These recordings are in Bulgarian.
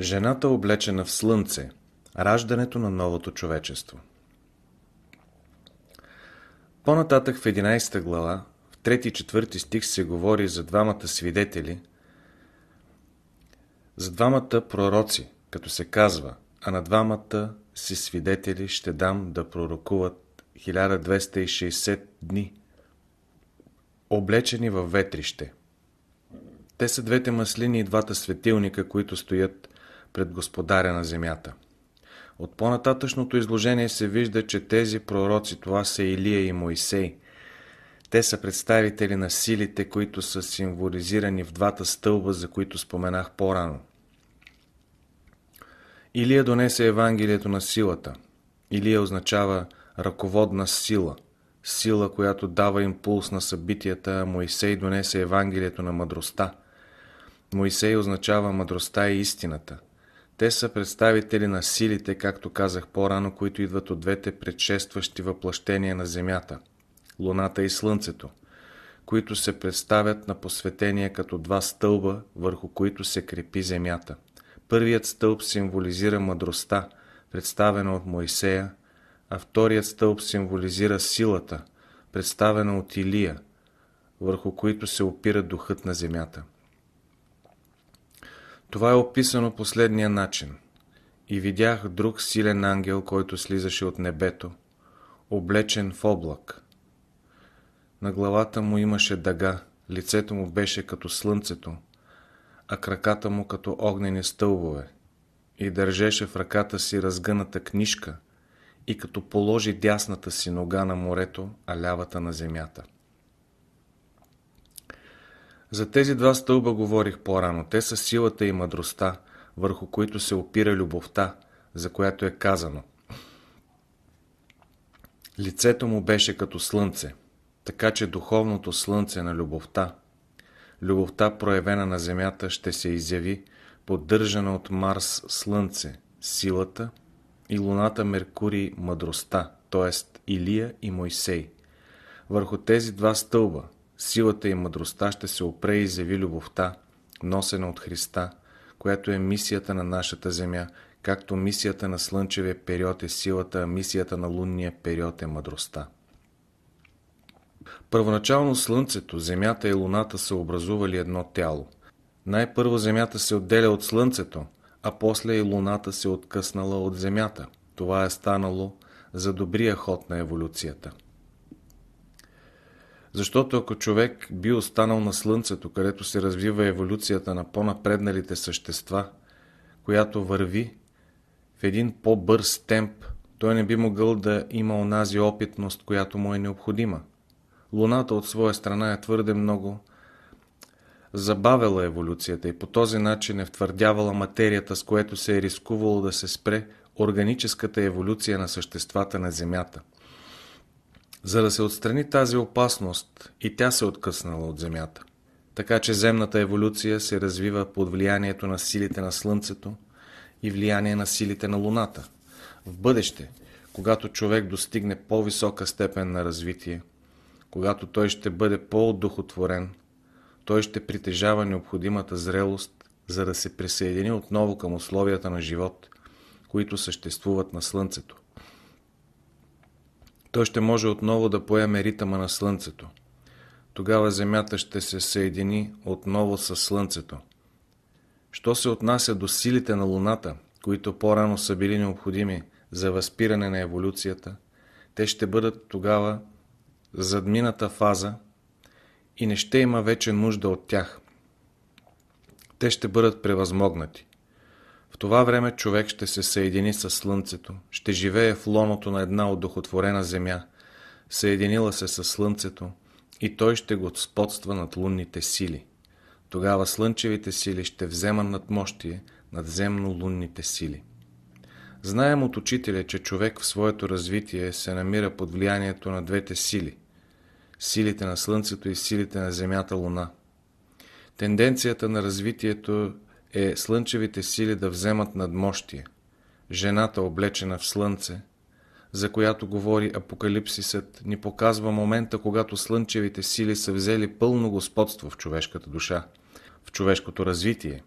Жената облечена в слънце – раждането на новото човечество. По-нататък в 11 глава, в 3-4 стих се говори за двамата свидетели, за двамата пророци, като се казва, а на двамата си свидетели ще дам да пророкуват 1260 дни, облечени във ветрище. Те са двете маслини и двата светилника, които стоят пред Господаря на земята. От по-нататъчното изложение се вижда, че тези пророци това са Илия и Моисей. Те са представители на силите, които са символизирани в двата стълба, за които споменах по-рано. Илия донесе Евангелието на силата. Илия означава ръководна сила, сила, която дава импулс на събитията, а Моисей донесе Евангелието на мъдростта. Моисей означава мъдростта и истината – те са представители на силите, както казах по-рано, които идват от двете предшестващи въплъщения на Земята – Луната и Слънцето, които се представят на посветение като два стълба, върху които се крепи Земята. Първият стълб символизира мъдростта, представена от Моисея, а вторият стълб символизира силата, представена от Илия, върху които се опира духът на Земята. Това е описано последния начин. И видях друг силен ангел, който слизаше от небето, облечен в облак. На главата му имаше дъга, лицето му беше като слънцето, а краката му като огнени стълбове. И държеше в ръката си разгъната книжка и като положи дясната си нога на морето, а лявата на земята. За тези два стълба говорих по-рано. Те са силата и мъдростта, върху които се опира любовта, за която е казано. Лицето му беше като слънце, така че духовното слънце на любовта, любовта проявена на земята, ще се изяви, поддържана от Марс слънце, силата и луната Меркурий мъдростта, т.е. Илия и Мойсей. Върху тези два стълба – силата и мъдростта ще се опре и заяви любовта, носена от Христа, която е мисията на нашата земя, както мисията на слънчевия период е силата, а мисията на лунния период е мъдростта. Първоначално Слънцето, Земята и Луната са образували едно тяло. Най-първо Земята се отделя от Слънцето, а после и Луната се откъснала от Земята. Това е станало за добрия ход на еволюцията. Защото ако човек би останал на Слънцето, където се развива еволюцията на по-напредналите същества, която върви в един по-бърз темп, той не би могъл да има онази опитност, която му е необходима. Луната от своя страна е твърде много забавила еволюцията и по този начин е втвърдявала материята, с което се е рискувало да се спре органическата еволюция на съществата на Земята. За да се отстрани тази опасност, и тя се откъснала от Земята. Така че земната еволюция се развива под влиянието на силите на Слънцето и влияние на силите на Луната. В бъдеще, когато човек достигне по-висока степен на развитие, когато той ще бъде по-духотворен, той ще притежава необходимата зрелост, за да се присъедини отново към условията на живот, които съществуват на Слънцето той ще може отново да поеме ритъма на Слънцето. Тогава Земята ще се съедини отново с Слънцето. Що се отнася до силите на Луната, които по-рано са били необходими за възпиране на еволюцията, те ще бъдат тогава задмината фаза и не ще има вече нужда от тях. Те ще бъдат превъзмогнати това време човек ще се съедини с Слънцето, ще живее в лоното на една отдохотворена земя, съединила се с Слънцето и той ще го сподства над лунните сили. Тогава слънчевите сили ще вземат над над земно-лунните сили. Знаем от учителя, че човек в своето развитие се намира под влиянието на двете сили – силите на Слънцето и силите на Земята Луна. Тенденцията на развитието е слънчевите сили да вземат надмощие. Жената, облечена в слънце, за която говори Апокалипсисът, ни показва момента, когато слънчевите сили са взели пълно господство в човешката душа, в човешкото развитие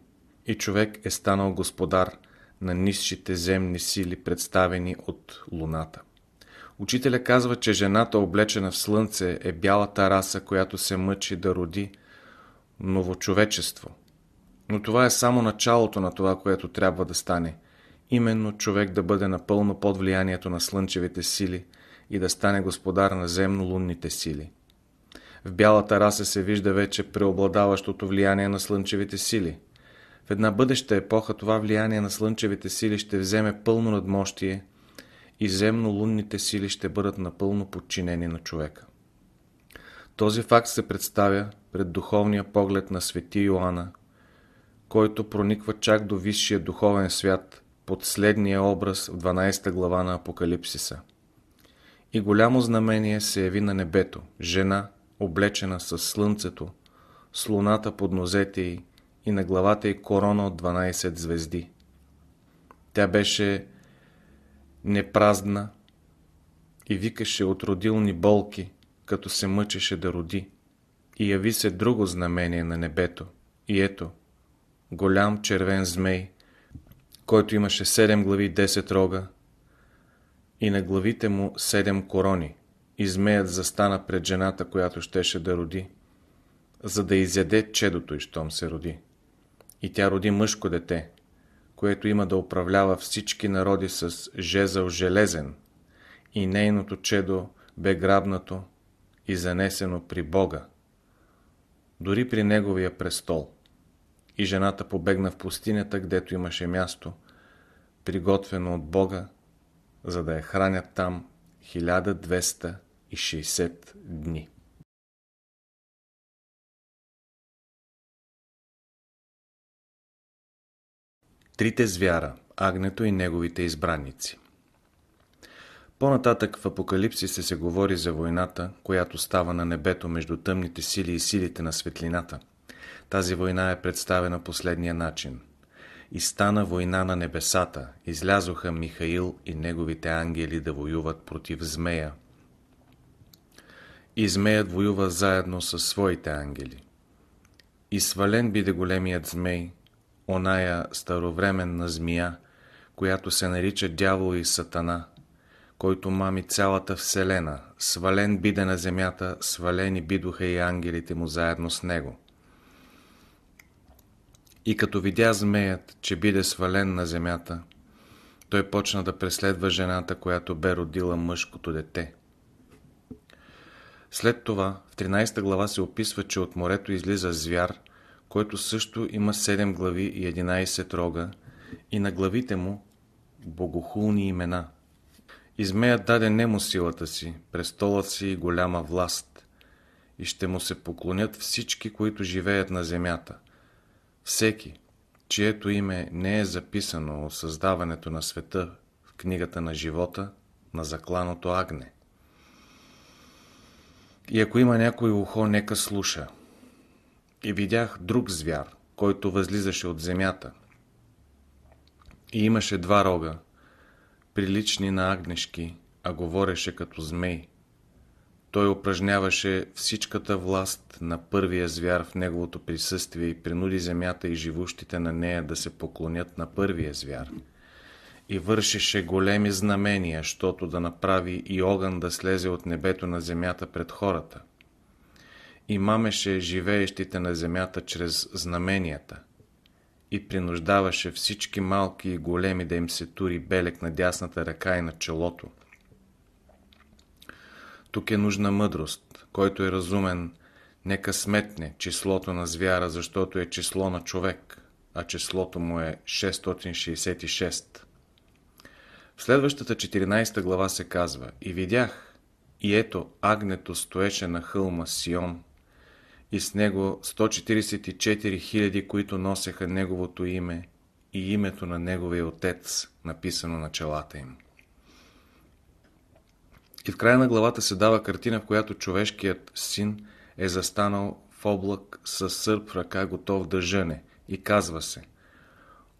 и човек е станал господар на нисшите земни сили, представени от Луната. Учителя казва, че жената, облечена в слънце, е бялата раса, която се мъчи да роди новочовечество – но това е само началото на това, което трябва да стане. Именно човек да бъде напълно под влиянието на слънчевите сили и да стане господар на земно-лунните сили. В бялата раса се вижда вече преобладаващото влияние на слънчевите сили. В една бъдеща епоха това влияние на слънчевите сили ще вземе пълно надмощие и земно-лунните сили ще бъдат напълно подчинени на човека. Този факт се представя пред духовния поглед на свети Йоанна, който прониква чак до висшия духовен свят под следния образ в 12 глава на Апокалипсиса. И голямо знамение се яви на небето, жена, облечена с слънцето, с луната под нозете й и на главата й корона от 12 звезди. Тя беше непразна и викаше от родилни болки, като се мъчеше да роди. И яви се друго знамение на небето. И ето, голям червен змей, който имаше 7 глави 10 рога и на главите му 7 корони. И змеят застана пред жената, която щеше да роди, за да изяде чедото и щом се роди. И тя роди мъжко дете, което има да управлява всички народи с жезъл железен, и нейното чедо бе грабнато и занесено при Бога, дори при Неговия престол и жената побегна в пустинята, където имаше място, приготвено от Бога, за да я хранят там 1260 дни. Трите звяра, агнето и неговите избраници По-нататък в Апокалипсиса се говори за войната, която става на небето между тъмните сили и силите на светлината – тази война е представена последния начин. И стана война на небесата. Излязоха Михаил и неговите ангели да воюват против змея. И змеят воюва заедно със своите ангели. И свален биде големият змей, оная старовременна змия, която се нарича дявол и сатана, който мами цялата вселена, свален биде на земята, свалени бидоха и ангелите му заедно с него. И като видя змеят, че биде свален на земята, той почна да преследва жената, която бе родила мъжкото дете. След това, в 13 глава се описва, че от морето излиза звяр, който също има 7 глави и 11 рога, и на главите му богохулни имена. Измеят даде нему силата си, престола си и голяма власт, и ще му се поклонят всички, които живеят на земята – всеки, чието име не е записано от създаването на света в книгата на живота на закланото агне. И ако има някой ухо, нека слуша. И видях друг звяр, който възлизаше от земята. И имаше два рога, прилични на агнешки, а говореше като змей. Той упражняваше всичката власт на първия звяр в неговото присъствие и принуди земята и живущите на нея да се поклонят на първия звяр. И вършеше големи знамения, щото да направи и огън да слезе от небето на земята пред хората. И мамеше живеещите на земята чрез знаменията. И принуждаваше всички малки и големи да им се тури белек на дясната ръка и на челото – тук е нужна мъдрост. Който е разумен, нека сметне числото на звяра, защото е число на човек, а числото му е 666. В следващата 14 глава се казва И видях, и ето агнето стоеше на хълма Сион, и с него 144 000, които носеха неговото име и името на неговия отец, написано на челата им. И в края на главата се дава картина, в която човешкият син е застанал в облак с сърп в ръка, готов да жене. И казва се,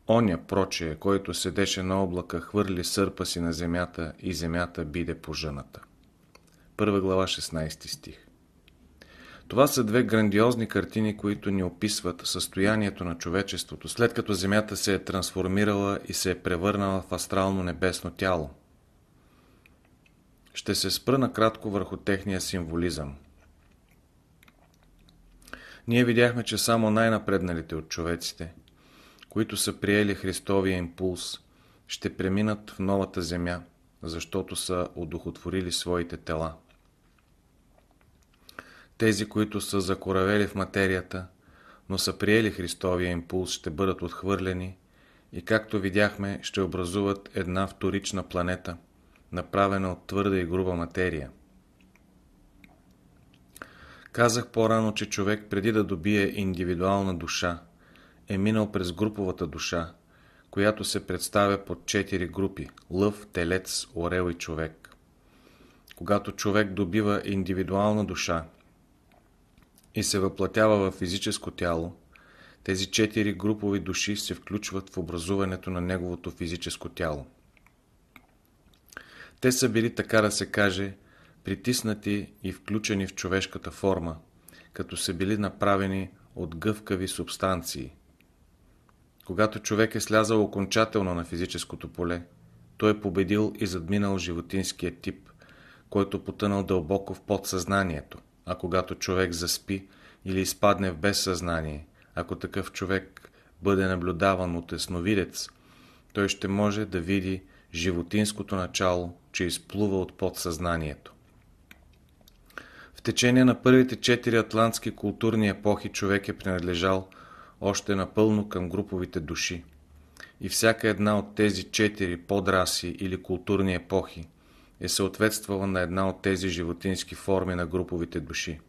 Оня, прочие, който седеше на облака, хвърли сърпа си на земята и земята биде по жената. Първа глава, 16 стих. Това са две грандиозни картини, които ни описват състоянието на човечеството, след като Земята се е трансформирала и се е превърнала в астрално небесно тяло – ще се спра накратко върху техния символизъм. Ние видяхме, че само най-напредналите от човеците, които са приели Христовия импулс, ще преминат в новата земя, защото са одухотворили своите тела. Тези, които са закоравели в материята, но са приели Христовия импулс, ще бъдат отхвърлени и, както видяхме, ще образуват една вторична планета – направена от твърда и груба материя. Казах по-рано, че човек преди да добие индивидуална душа, е минал през груповата душа, която се представя под четири групи – лъв, телец, орел и човек. Когато човек добива индивидуална душа и се въплатява в физическо тяло, тези четири групови души се включват в образуването на неговото физическо тяло. Те са били, така да се каже, притиснати и включени в човешката форма, като са били направени от гъвкави субстанции. Когато човек е слязал окончателно на физическото поле, той е победил и задминал животинския тип, който е потънал дълбоко в подсъзнанието, а когато човек заспи или изпадне в безсъзнание, ако такъв човек бъде наблюдаван от есновидец, той ще може да види животинското начало, че изплува от подсъзнанието. В течение на първите четири атлантски културни епохи човек е принадлежал още напълно към груповите души. И всяка една от тези четири подраси или културни епохи е съответствала на една от тези животински форми на груповите души.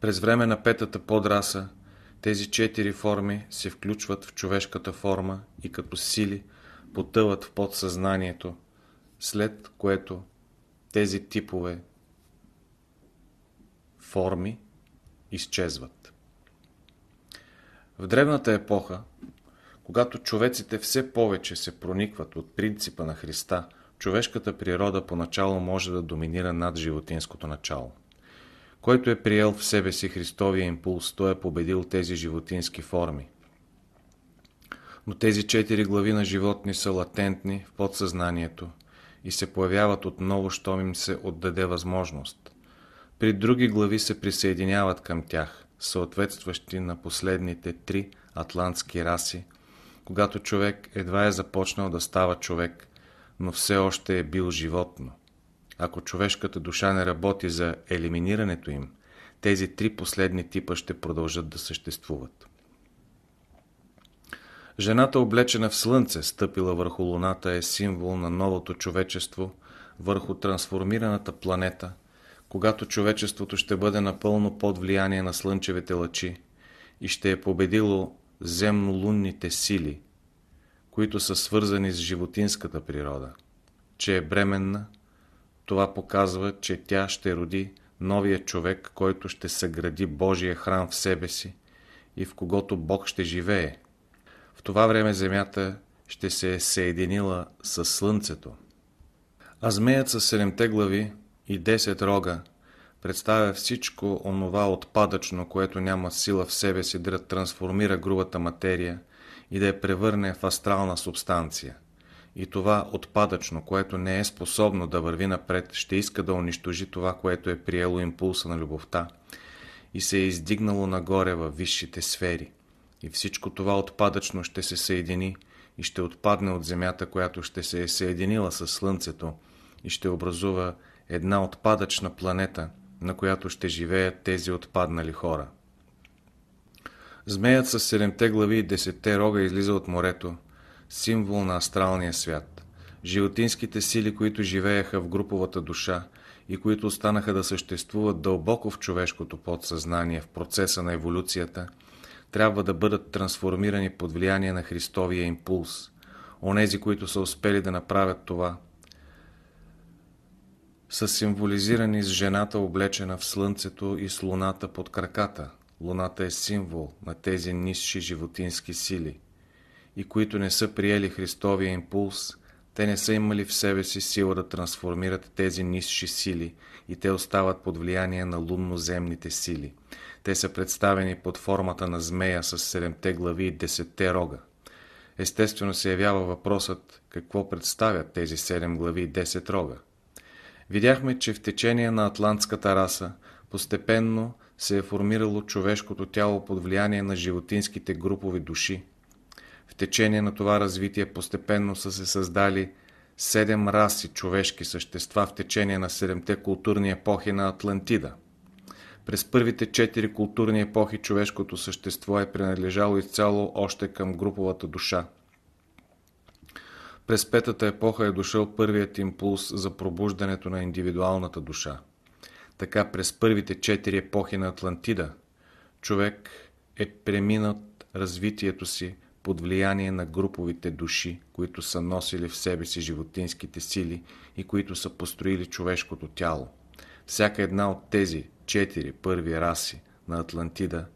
През време на петата подраса тези четири форми се включват в човешката форма и като сили потъват в подсъзнанието, след което тези типове форми изчезват. В древната епоха, когато човеците все повече се проникват от принципа на Христа, човешката природа поначало може да доминира над животинското начало. Който е приел в себе си Христовия импулс, той е победил тези животински форми – но тези четири глави на животни са латентни в подсъзнанието и се появяват отново, щом им се отдаде възможност. При други глави се присъединяват към тях, съответстващи на последните три атлантски раси, когато човек едва е започнал да става човек, но все още е бил животно. Ако човешката душа не работи за елиминирането им, тези три последни типа ще продължат да съществуват. Жената, облечена в слънце, стъпила върху луната, е символ на новото човечество, върху трансформираната планета, когато човечеството ще бъде напълно под влияние на слънчевите лъчи и ще е победило земнолунните сили, които са свързани с животинската природа. Че е бременна, това показва, че тя ще роди новия човек, който ще съгради Божия храм в себе си и в когото Бог ще живее – това време Земята ще се е съединила с Слънцето. А змеят с седемте глави и 10 рога представя всичко онова отпадъчно, което няма сила в себе си да трансформира грубата материя и да я превърне в астрална субстанция. И това отпадъчно, което не е способно да върви напред, ще иска да унищожи това, което е приело импулса на любовта и се е издигнало нагоре във висшите сфери – и всичко това отпадъчно ще се съедини и ще отпадне от земята, която ще се е съединила с Слънцето и ще образува една отпадъчна планета, на която ще живеят тези отпаднали хора. Змеят с седемте глави и десетте рога излиза от морето, символ на астралния свят. Животинските сили, които живееха в груповата душа и които останаха да съществуват дълбоко в човешкото подсъзнание в процеса на еволюцията – трябва да бъдат трансформирани под влияние на Христовия импулс. Онези, които са успели да направят това, са символизирани с жената облечена в слънцето и с луната под краката. Луната е символ на тези нисши животински сили. И които не са приели Христовия импулс, те не са имали в себе си сила да трансформират тези нисши сили и те остават под влияние на лунноземните сили – те са представени под формата на змея с седемте глави и десетте рога. Естествено се явява въпросът какво представят тези седем глави и 10 рога. Видяхме, че в течение на атлантската раса постепенно се е формирало човешкото тяло под влияние на животинските групови души. В течение на това развитие постепенно са се създали седем раси човешки същества в течение на седемте културни епохи на Атлантида. През първите четири културни епохи човешкото същество е принадлежало изцяло още към груповата душа. През петата епоха е дошъл първият импулс за пробуждането на индивидуалната душа. Така през първите четири епохи на Атлантида човек е преминат развитието си под влияние на груповите души, които са носили в себе си животинските сили и които са построили човешкото тяло. Всяка една от тези четири първи раси на Атлантида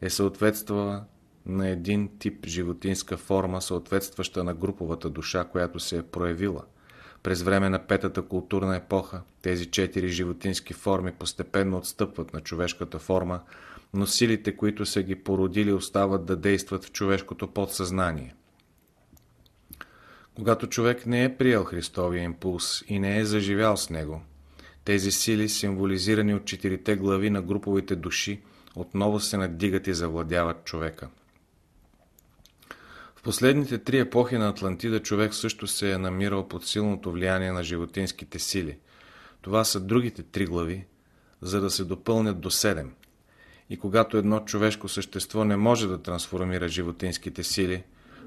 е съответствала на един тип животинска форма, съответстваща на груповата душа, която се е проявила. През време на петата културна епоха тези четири животински форми постепенно отстъпват на човешката форма, но силите, които са ги породили, остават да действат в човешкото подсъзнание. Когато човек не е приел Христовия импулс и не е заживял с него – тези сили, символизирани от четирите глави на груповите души, отново се надигат и завладяват човека. В последните три епохи на Атлантида човек също се е намирал под силното влияние на животинските сили. Това са другите три глави, за да се допълнят до седем. И когато едно човешко същество не може да трансформира животинските сили,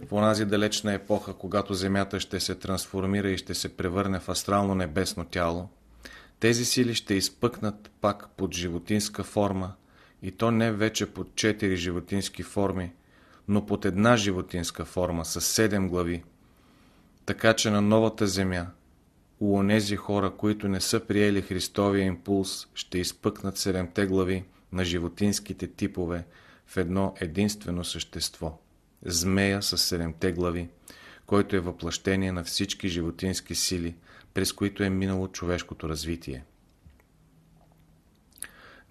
в онази далечна епоха, когато Земята ще се трансформира и ще се превърне в астрално небесно тяло, тези сили ще изпъкнат пак под животинска форма, и то не вече под четири животински форми, но под една животинска форма с седем глави. Така че на новата земя, у онези хора, които не са приели Христовия импулс, ще изпъкнат седемте глави на животинските типове в едно единствено същество – змея с седемте глави, който е въплъщение на всички животински сили – през които е минало човешкото развитие.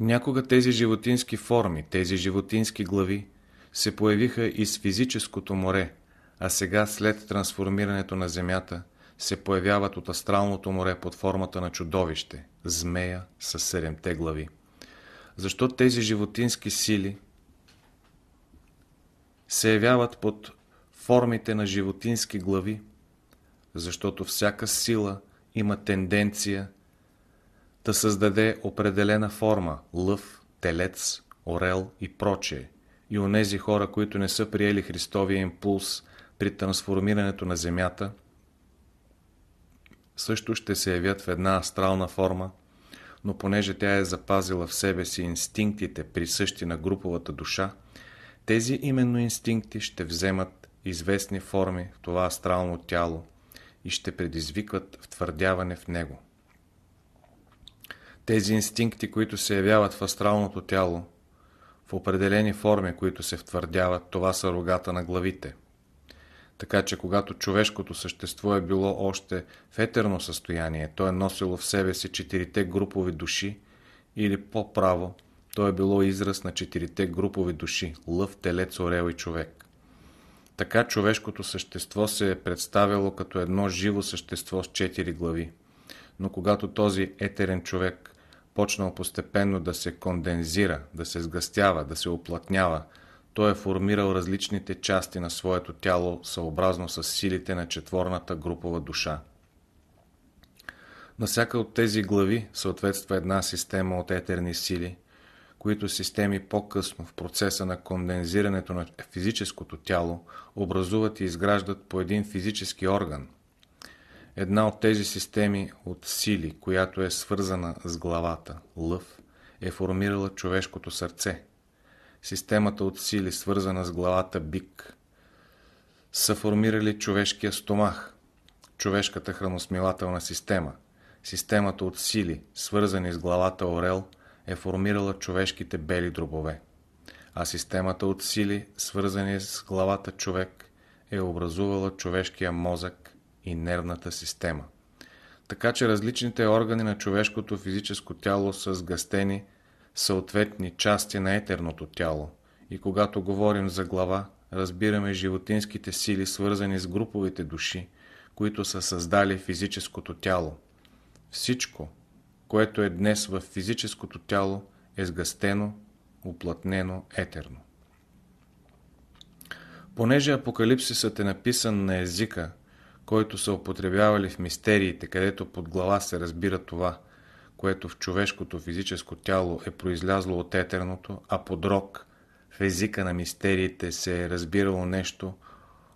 Някога тези животински форми, тези животински глави се появиха и с физическото море, а сега след трансформирането на Земята се появяват от астралното море под формата на чудовище, змея с седемте глави. Защо тези животински сили се явяват под формите на животински глави? Защото всяка сила – има тенденция да създаде определена форма – лъв, телец, орел и прочее. И онези хора, които не са приели Христовия импулс при трансформирането на Земята, също ще се явят в една астрална форма, но понеже тя е запазила в себе си инстинктите, присъщи на груповата душа, тези именно инстинкти ще вземат известни форми в това астрално тяло – и ще предизвикват втвърдяване в него. Тези инстинкти, които се явяват в астралното тяло, в определени форми, които се втвърдяват, това са рогата на главите. Така че когато човешкото същество е било още в етерно състояние, то е носило в себе си четирите групови души или по-право, то е било израз на четирите групови души – лъв, телец, орел и човек. Така човешкото същество се е представяло като едно живо същество с четири глави. Но когато този етерен човек почнал постепенно да се кондензира, да се сгъстява, да се оплътнява, той е формирал различните части на своето тяло съобразно с силите на четворната групова душа. На всяка от тези глави съответства една система от етерни сили, които системи по-късно в процеса на кондензирането на физическото тяло образуват и изграждат по един физически орган. Една от тези системи от сили, която е свързана с главата, лъв, е формирала човешкото сърце. Системата от сили, свързана с главата, бик, са формирали човешкия стомах, човешката храносмилателна система. Системата от сили, свързани с главата, орел – е формирала човешките бели дробове, а системата от сили, свързани с главата човек, е образувала човешкия мозък и нервната система. Така че различните органи на човешкото физическо тяло са сгъстени съответни части на етерното тяло и когато говорим за глава, разбираме животинските сили, свързани с груповите души, които са създали физическото тяло. Всичко, което е днес в физическото тяло, е сгъстено, уплътнено, етерно. Понеже Апокалипсисът е написан на езика, който са употребявали в мистериите, където под глава се разбира това, което в човешкото физическо тяло е произлязло от етерното, а под рок, в езика на мистериите се е разбирало нещо,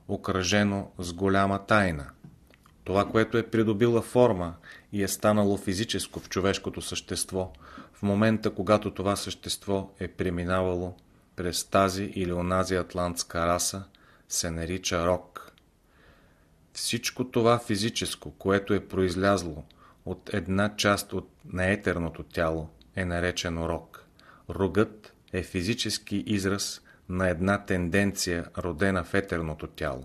окръжено с голяма тайна. Това, което е придобила форма и е станало физическо в човешкото същество, в момента когато това същество е преминавало през тази или онази атлантска раса, се нарича рок. Всичко това физическо, което е произлязло от една част от неетерното тяло, е наречено рок. Рогът е физически израз на една тенденция, родена в етерното тяло.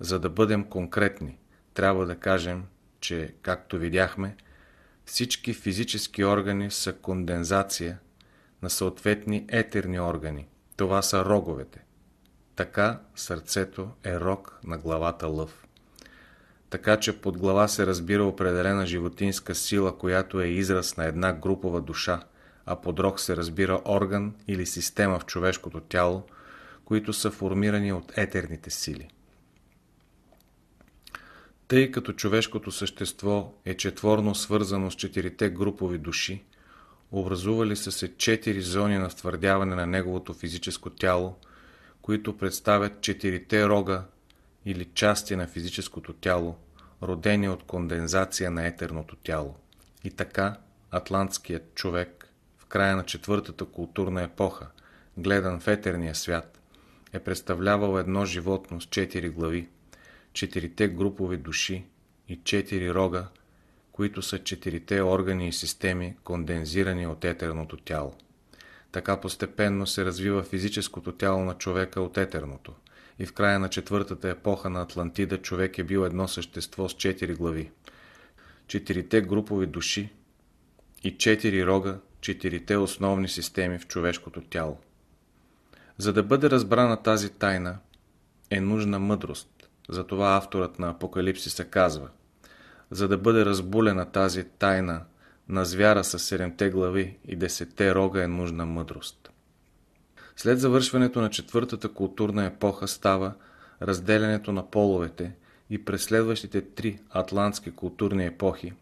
За да бъдем конкретни, трябва да кажем – че, както видяхме, всички физически органи са кондензация на съответни етерни органи. Това са роговете. Така сърцето е рог на главата лъв. Така че под глава се разбира определена животинска сила, която е израз на една групова душа, а под рог се разбира орган или система в човешкото тяло, които са формирани от етерните сили. Тъй като човешкото същество е четворно свързано с четирите групови души, образували са се четири зони на ствърдяване на неговото физическо тяло, които представят четирите рога или части на физическото тяло, родени от кондензация на етерното тяло. И така, атлантският човек в края на четвъртата културна епоха, гледан в етерния свят, е представлявал едно животно с четири глави – четирите групове души и четири рога, които са четирите органи и системи, кондензирани от етерното тяло. Така постепенно се развива физическото тяло на човека от етерното. И в края на четвъртата епоха на Атлантида човек е бил едно същество с четири глави. Четирите групови души и четири рога, четирите основни системи в човешкото тяло. За да бъде разбрана тази тайна, е нужна мъдрост. Затова авторът на Апокалипсиса казва За да бъде разбулена тази тайна на звяра с седемте глави и десетте рога е нужна мъдрост. След завършването на четвъртата културна епоха става разделянето на половете и през следващите три атлантски културни епохи,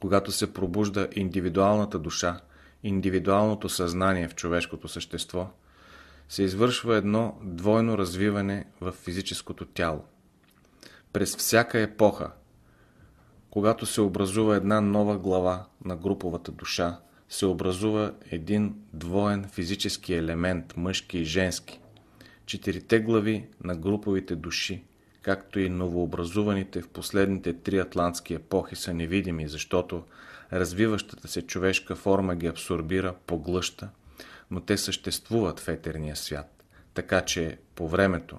когато се пробужда индивидуалната душа, индивидуалното съзнание в човешкото същество – се извършва едно двойно развиване в физическото тяло. През всяка епоха, когато се образува една нова глава на груповата душа, се образува един двоен физически елемент, мъжки и женски. Четирите глави на груповите души, както и новообразуваните в последните три атлантски епохи са невидими, защото развиващата се човешка форма ги абсорбира, поглъща – но те съществуват в етерния свят. Така че по времето,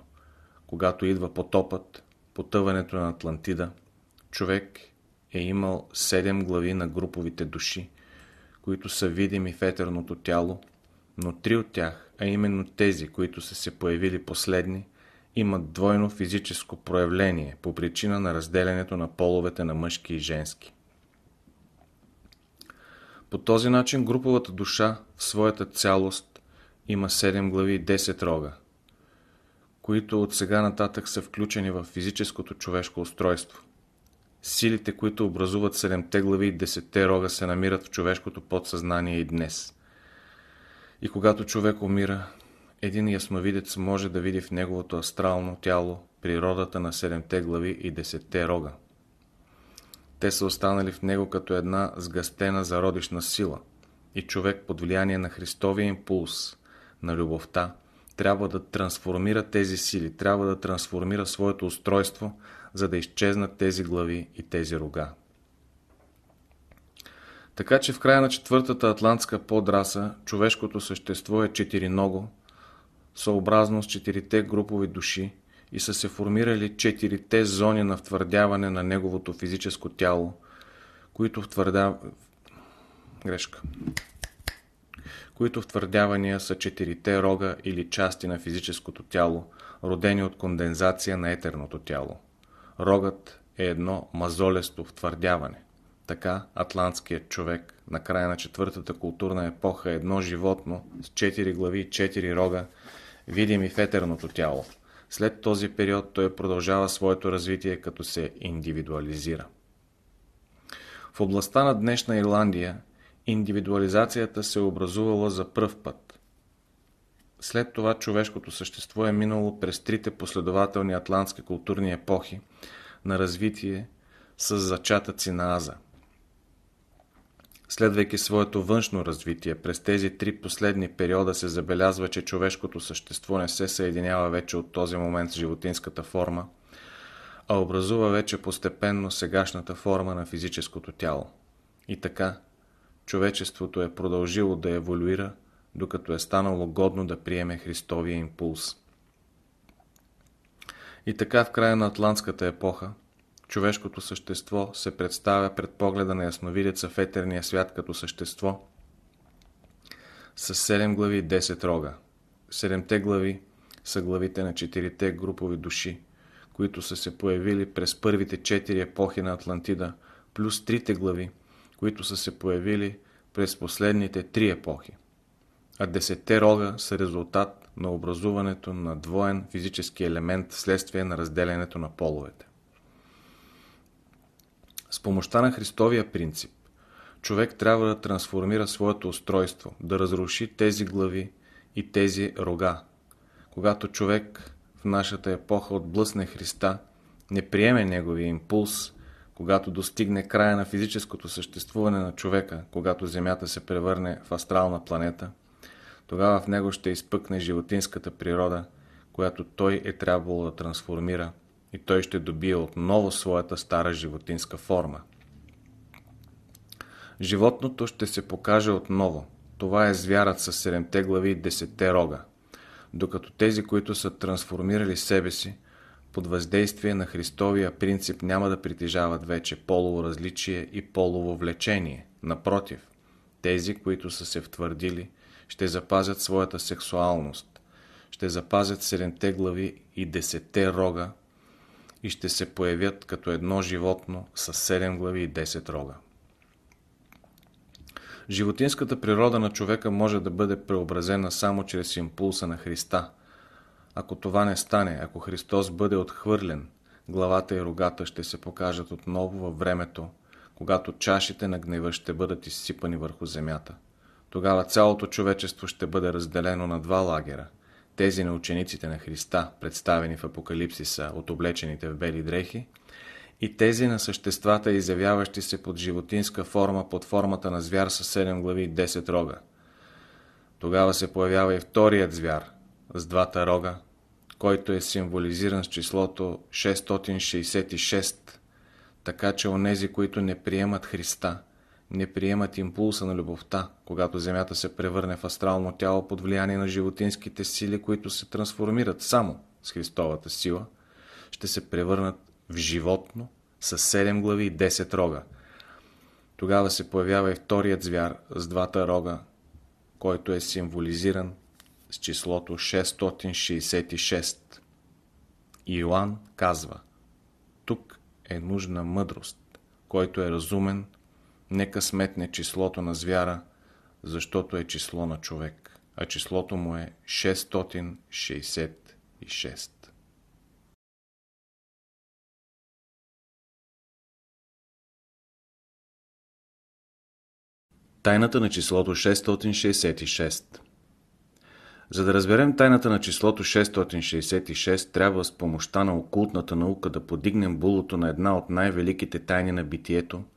когато идва потопът, потъването на Атлантида, човек е имал седем глави на груповите души, които са видими в етерното тяло, но три от тях, а именно тези, които са се появили последни, имат двойно физическо проявление по причина на разделянето на половете на мъжки и женски. По този начин груповата душа в своята цялост има 7 глави и 10 рога, които от сега нататък са включени в физическото човешко устройство. Силите, които образуват 7 глави и 10 те рога се намират в човешкото подсъзнание и днес. И когато човек умира, един ясновидец може да види в неговото астрално тяло природата на 7 те глави и 10 те рога. Те са останали в него като една сгъстена зародишна сила. И човек под влияние на Христовия импулс, на любовта, трябва да трансформира тези сили, трябва да трансформира своето устройство, за да изчезнат тези глави и тези рога. Така че в края на четвъртата атлантска подраса човешкото същество е четириного, съобразно с четирите групови души, и са се формирали четирите зони на втвърдяване на неговото физическо тяло, които втвърда... Грешка. Които втвърдявания са четирите рога или части на физическото тяло, родени от кондензация на етерното тяло. Рогът е едно мазолесто втвърдяване. Така атлантският човек на края на четвъртата културна епоха е едно животно с четири глави и четири рога, видими в етерното тяло. След този период той продължава своето развитие, като се индивидуализира. В областта на днешна Ирландия индивидуализацията се е образувала за пръв път. След това човешкото същество е минало през трите последователни атлантски културни епохи на развитие с зачатъци на Аза. Следвайки своето външно развитие, през тези три последни периода се забелязва, че човешкото същество не се съединява вече от този момент с животинската форма, а образува вече постепенно сегашната форма на физическото тяло. И така, човечеството е продължило да еволюира, докато е станало годно да приеме Христовия импулс. И така в края на Атлантската епоха, човешкото същество се представя пред погледа на ясновидеца в етерния свят като същество с 7 глави и 10 рога. Седемте глави са главите на четирите групови души, които са се появили през първите четири епохи на Атлантида, плюс трите глави, които са се появили през последните три епохи. А десетте рога са резултат на образуването на двоен физически елемент вследствие на разделянето на половете. С помощта на Христовия принцип, човек трябва да трансформира своето устройство, да разруши тези глави и тези рога. Когато човек в нашата епоха отблъсне Христа, не приеме неговия импулс, когато достигне края на физическото съществуване на човека, когато Земята се превърне в астрална планета, тогава в него ще изпъкне животинската природа, която той е трябвало да трансформира – и той ще добие отново своята стара животинска форма. Животното ще се покаже отново. Това е звярат с седемте глави и десетте рога. Докато тези, които са трансформирали себе си, под въздействие на Христовия принцип няма да притежават вече полово различие и полово влечение. Напротив, тези, които са се втвърдили, ще запазят своята сексуалност, ще запазят седемте глави и десете рога, и ще се появят като едно животно с 7 глави и 10 рога. Животинската природа на човека може да бъде преобразена само чрез импулса на Христа. Ако това не стане, ако Христос бъде отхвърлен, главата и рогата ще се покажат отново във времето, когато чашите на гнева ще бъдат изсипани върху земята. Тогава цялото човечество ще бъде разделено на два лагера – тези на учениците на Христа, представени в Апокалипсиса от облечените в бели дрехи, и тези на съществата, изявяващи се под животинска форма, под формата на звяр с 7 глави и 10 рога. Тогава се появява и вторият звяр с двата рога, който е символизиран с числото 666, така че онези, които не приемат Христа – не приемат импулса на любовта, когато Земята се превърне в астрално тяло под влияние на животинските сили, които се трансформират само с Христовата сила, ще се превърнат в животно с 7 глави и 10 рога. Тогава се появява и вторият звяр с двата рога, който е символизиран с числото 666. Иоанн казва, тук е нужна мъдрост, който е разумен нека сметне числото на звяра, защото е число на човек, а числото му е 666. Тайната на числото 666 За да разберем тайната на числото 666, трябва с помощта на окултната наука да подигнем булото на една от най-великите тайни на битието –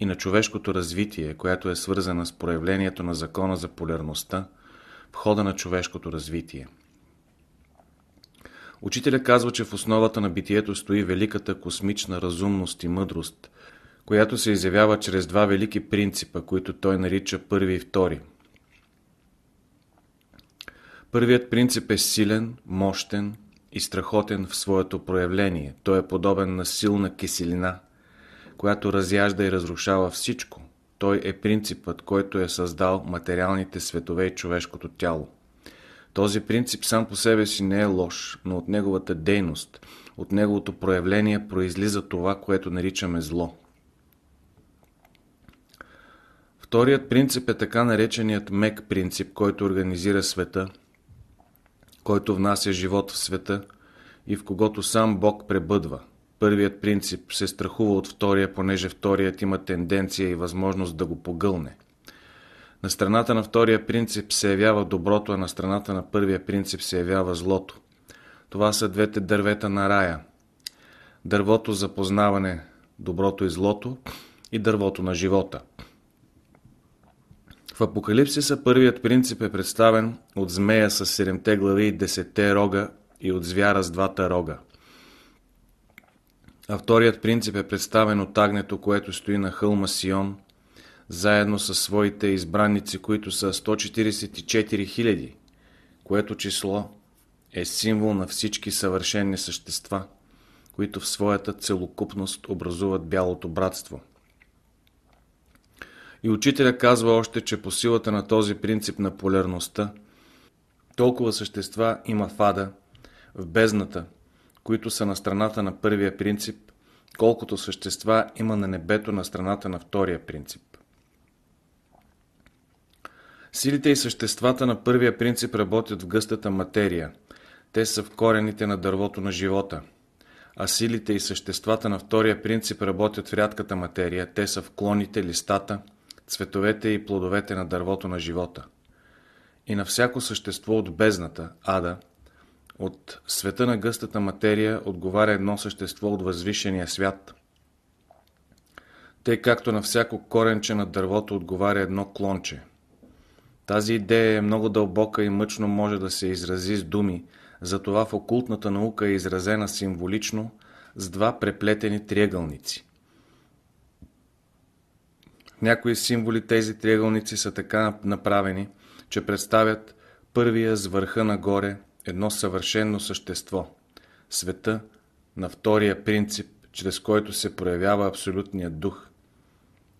и на човешкото развитие, която е свързана с проявлението на закона за полярността в хода на човешкото развитие. Учителя казва, че в основата на битието стои великата космична разумност и мъдрост, която се изявява чрез два велики принципа, които той нарича първи и втори. Първият принцип е силен, мощен и страхотен в своето проявление. Той е подобен на силна киселина, която разяжда и разрушава всичко. Той е принципът, който е създал материалните светове и човешкото тяло. Този принцип сам по себе си не е лош, но от неговата дейност, от неговото проявление произлиза това, което наричаме зло. Вторият принцип е така нареченият мек принцип, който организира света, който внася живот в света и в когото сам Бог пребъдва – Първият принцип се страхува от втория, понеже вторият има тенденция и възможност да го погълне. На страната на втория принцип се явява доброто, а на страната на първия принцип се явява злото. Това са двете дървета на рая. Дървото за познаване, доброто и злото и дървото на живота. В Апокалипсиса първият принцип е представен от змея с седемте глави и десете рога и от звяра с двата рога а вторият принцип е представен от агнето, което стои на хълма Сион, заедно с своите избранници, които са 144 000. което число е символ на всички съвършени същества, които в своята целокупност образуват бялото братство. И учителя казва още, че по силата на този принцип на полярността, толкова същества има в ада, в бездната – които са на страната на първия принцип, колкото същества има на небето на страната на втория принцип. Силите и съществата на първия принцип работят в гъстата материя. Те са в корените на дървото на живота. А силите и съществата на втория принцип работят в рядката материя. Те са в клоните, листата, цветовете и плодовете на дървото на живота. И на всяко същество от бездната, ада, от света на гъстата материя отговаря едно същество от възвишения свят. Тъй както на всяко коренче на дървото отговаря едно клонче. Тази идея е много дълбока и мъчно може да се изрази с думи, затова в окултната наука е изразена символично с два преплетени триъгълници. Някои символи тези триъгълници са така направени, че представят първия с върха нагоре, едно съвършено същество. Света на втория принцип, чрез който се проявява абсолютният дух,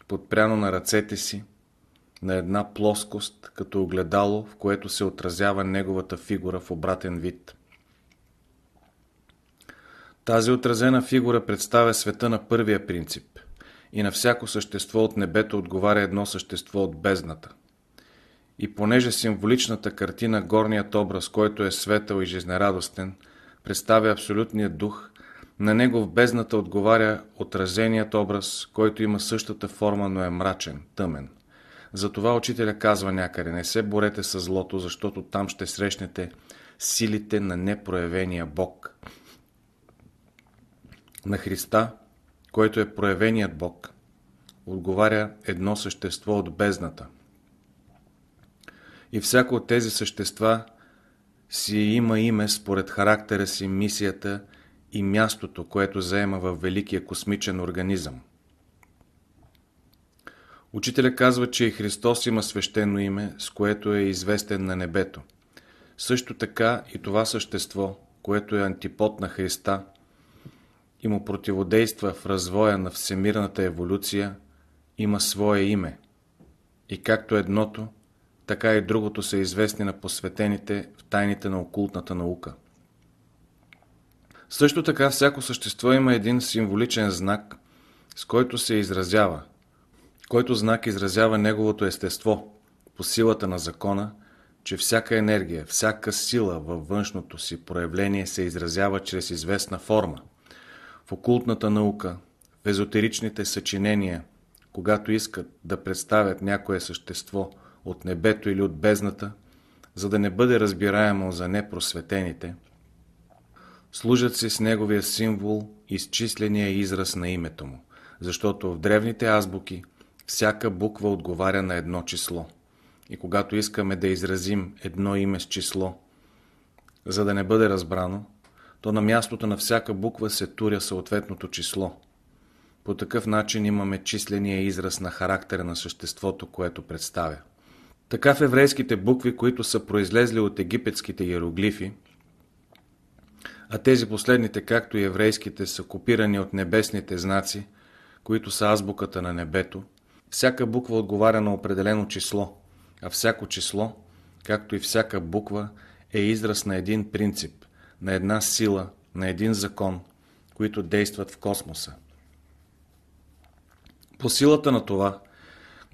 подпряно на ръцете си, на една плоскост, като огледало, в което се отразява неговата фигура в обратен вид. Тази отразена фигура представя света на първия принцип и на всяко същество от небето отговаря едно същество от бездната. И понеже символичната картина, горният образ, който е светъл и жизнерадостен, представя абсолютния дух, на него в бездната отговаря отразеният образ, който има същата форма, но е мрачен, тъмен. Затова учителя казва някъде, не се борете с злото, защото там ще срещнете силите на непроявения Бог. На Христа, който е проявеният Бог, отговаря едно същество от бездната – и всяко от тези същества си има име според характера си, мисията и мястото, което заема в великия космичен организъм. Учителя казва, че и Христос има свещено име, с което е известен на небето. Също така и това същество, което е антипод на Христа и му противодейства в развоя на всемирната еволюция, има свое име. И както едното, така и другото са известни на посветените в тайните на окултната наука. Също така всяко същество има един символичен знак, с който се изразява, който знак изразява неговото естество по силата на закона, че всяка енергия, всяка сила във външното си проявление се изразява чрез известна форма. В окултната наука, в езотеричните съчинения, когато искат да представят някое същество – от небето или от бездната, за да не бъде разбираемо за непросветените, служат се с неговия символ изчисления израз на името му, защото в древните азбуки всяка буква отговаря на едно число. И когато искаме да изразим едно име с число, за да не бъде разбрано, то на мястото на всяка буква се туря съответното число. По такъв начин имаме числения израз на характера на съществото, което представя. Така в еврейските букви, които са произлезли от египетските иероглифи, а тези последните, както и еврейските, са копирани от небесните знаци, които са азбуката на небето, всяка буква отговаря на определено число, а всяко число, както и всяка буква, е израз на един принцип, на една сила, на един закон, които действат в космоса. По силата на това,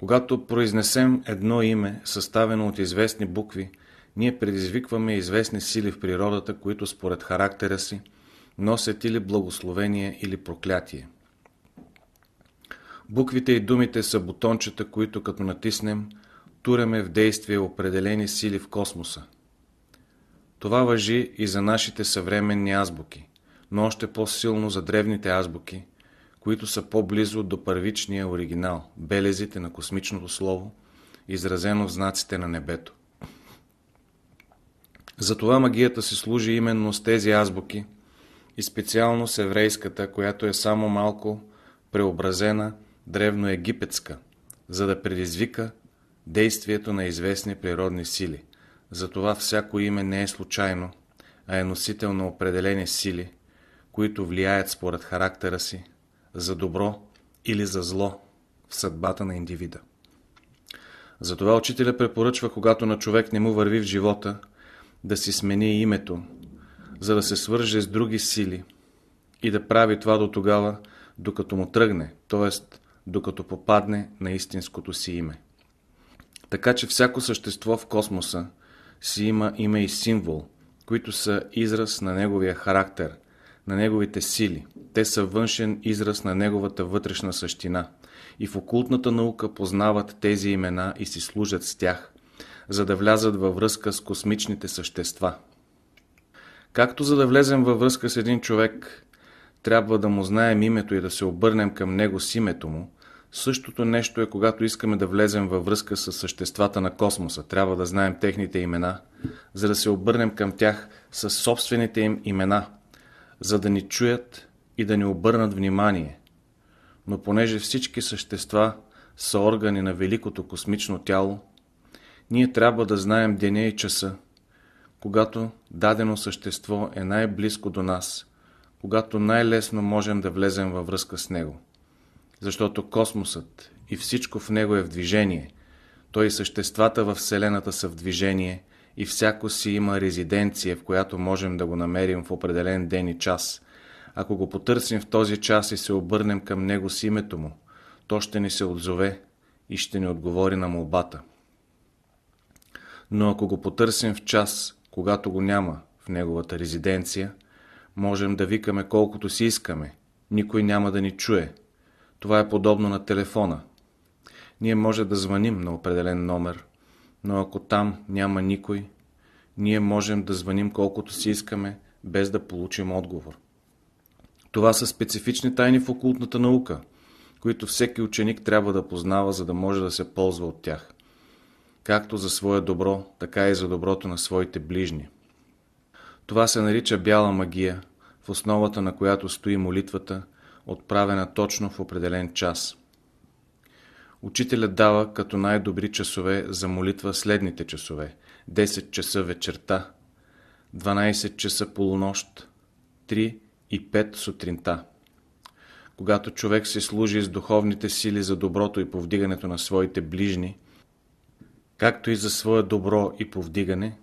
когато произнесем едно име, съставено от известни букви, ние предизвикваме известни сили в природата, които според характера си носят или благословение, или проклятие. Буквите и думите са бутончета, които като натиснем, туреме в действие определени сили в космоса. Това въжи и за нашите съвременни азбуки, но още по-силно за древните азбуки – които са по-близо до първичния оригинал, белезите на космичното слово, изразено в знаците на небето. Затова магията се служи именно с тези азбуки и специално с еврейската, която е само малко преобразена древноегипетска, за да предизвика действието на известни природни сили. Затова всяко име не е случайно, а е носител на определени сили, които влияят според характера си, за добро или за зло в съдбата на индивида. Затова учителя препоръчва, когато на човек не му върви в живота, да си смени името, за да се свърже с други сили и да прави това до тогава, докато му тръгне, т.е. докато попадне на истинското си име. Така че всяко същество в космоса си има име и символ, които са израз на неговия характер, на неговите сили. Те са външен израз на неговата вътрешна същина. И в окултната наука познават тези имена и си служат с тях, за да влязат във връзка с космичните същества. Както за да влезем във връзка с един човек, трябва да му знаем името и да се обърнем към него с името му, същото нещо е когато искаме да влезем във връзка с съществата на космоса. Трябва да знаем техните имена, за да се обърнем към тях с собствените им имена за да ни чуят и да ни обърнат внимание. Но понеже всички същества са органи на великото космично тяло, ние трябва да знаем деня и часа, когато дадено същество е най-близко до нас, когато най-лесно можем да влезем във връзка с него. Защото космосът и всичко в него е в движение, той и съществата във Вселената са в движение – и всяко си има резиденция, в която можем да го намерим в определен ден и час. Ако го потърсим в този час и се обърнем към него с името му, то ще ни се отзове и ще ни отговори на молбата. Но ако го потърсим в час, когато го няма в неговата резиденция, можем да викаме колкото си искаме, никой няма да ни чуе. Това е подобно на телефона. Ние може да звъним на определен номер – но ако там няма никой, ние можем да звъним колкото си искаме, без да получим отговор. Това са специфични тайни в окултната наука, които всеки ученик трябва да познава, за да може да се ползва от тях. Както за свое добро, така и за доброто на своите ближни. Това се нарича бяла магия, в основата на която стои молитвата, отправена точно в определен час – Учителят дава като най-добри часове за молитва следните часове. 10 часа вечерта, 12 часа полунощ, 3 и 5 сутринта. Когато човек се служи с духовните сили за доброто и повдигането на своите ближни, както и за свое добро и повдигане,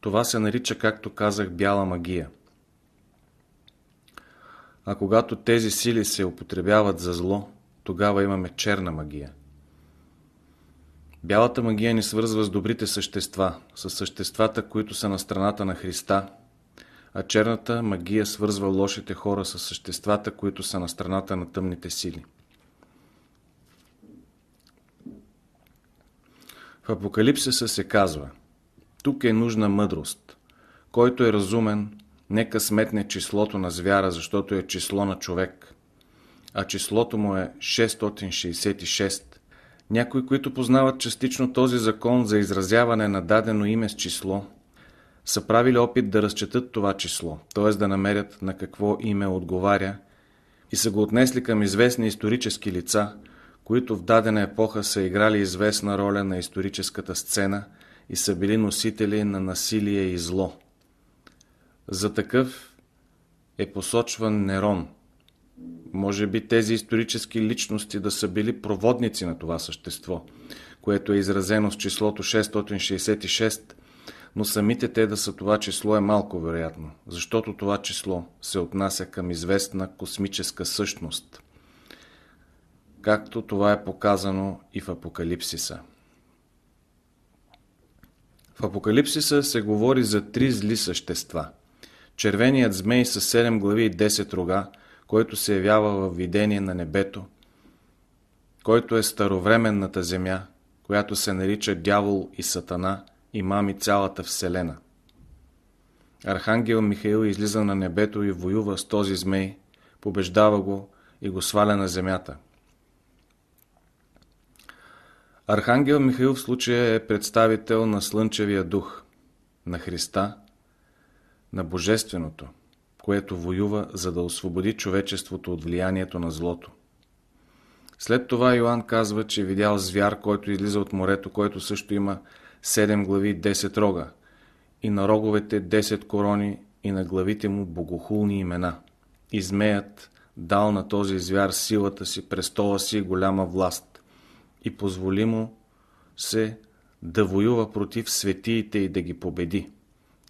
това се нарича, както казах, бяла магия. А когато тези сили се употребяват за зло, тогава имаме черна магия. Бялата магия ни свързва с добрите същества, с съществата, които са на страната на Христа, а черната магия свързва лошите хора с съществата, които са на страната на тъмните сили. В Апокалипсиса се казва Тук е нужна мъдрост. Който е разумен, нека сметне числото на звяра, защото е число на човек, а числото му е 666 някои, които познават частично този закон за изразяване на дадено име с число, са правили опит да разчетат това число, т.е. да намерят на какво име отговаря и са го отнесли към известни исторически лица, които в дадена епоха са играли известна роля на историческата сцена и са били носители на насилие и зло. За такъв е посочван Нерон – може би тези исторически личности да са били проводници на това същество, което е изразено с числото 666, но самите те да са това число е малко вероятно, защото това число се отнася към известна космическа същност, както това е показано и в Апокалипсиса. В Апокалипсиса се говори за три зли същества. Червеният змей с 7 глави и 10 рога – който се явява във видение на небето, който е старовременната земя, която се нарича дявол и сатана и мами цялата вселена. Архангел Михаил излиза на небето и воюва с този змей, побеждава го и го сваля на земята. Архангел Михаил в случая е представител на Слънчевия дух, на Христа, на Божественото което воюва, за да освободи човечеството от влиянието на злото. След това Йоанн казва, че видял звяр, който излиза от морето, който също има 7 глави и 10 рога, и на роговете 10 корони, и на главите му богохулни имена. И змеят дал на този звяр силата си, престола си и голяма власт, и позволи му се да воюва против светиите и да ги победи.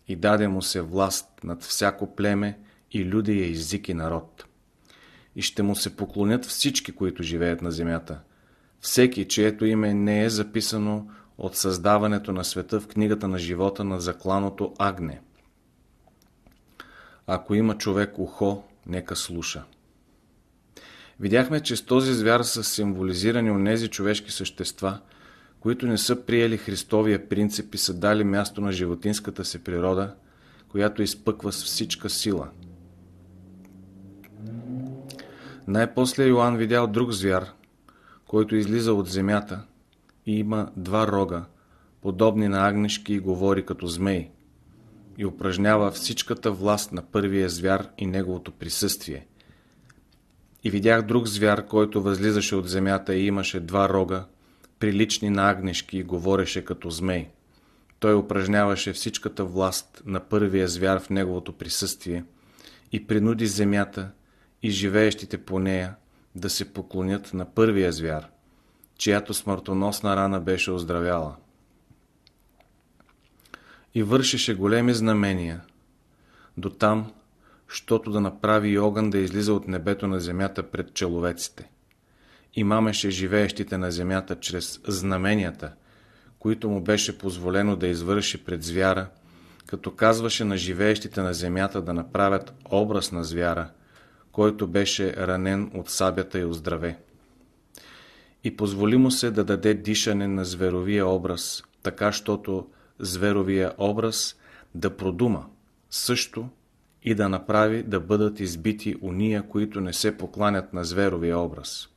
И даде му се власт над всяко племе и людия език и народ. И ще му се поклонят всички, които живеят на земята. Всеки, чието име не е записано от създаването на света в книгата на живота на закланото агне. Ако има човек ухо, нека слуша. Видяхме, че с този звяр са символизирани у нези човешки същества, които не са приели Христовия принцип и са дали място на животинската си природа, която изпъква с всичка сила – най-после Йоанн видял друг звяр, който излиза от земята и има два рога, подобни на агнешки и говори като змей, и упражнява всичката власт на първия звяр и неговото присъствие. И видях друг звяр, който възлизаше от земята и имаше два рога, прилични на агнешки и говореше като змей. Той упражняваше всичката власт на първия звяр в неговото присъствие и принуди земята, и живеещите по нея да се поклонят на първия звяр, чиято смъртоносна рана беше оздравяла. И вършеше големи знамения, до там, щото да направи и огън да излиза от небето на земята пред человеците. И мамеше живеещите на земята чрез знаменията, които му беше позволено да извърши пред звяра, като казваше на живеещите на земята да направят образ на звяра – който беше ранен от сабята и оздраве. И позволи му се да даде дишане на зверовия образ, така, щото зверовия образ да продума също и да направи да бъдат избити уния, които не се покланят на зверовия образ.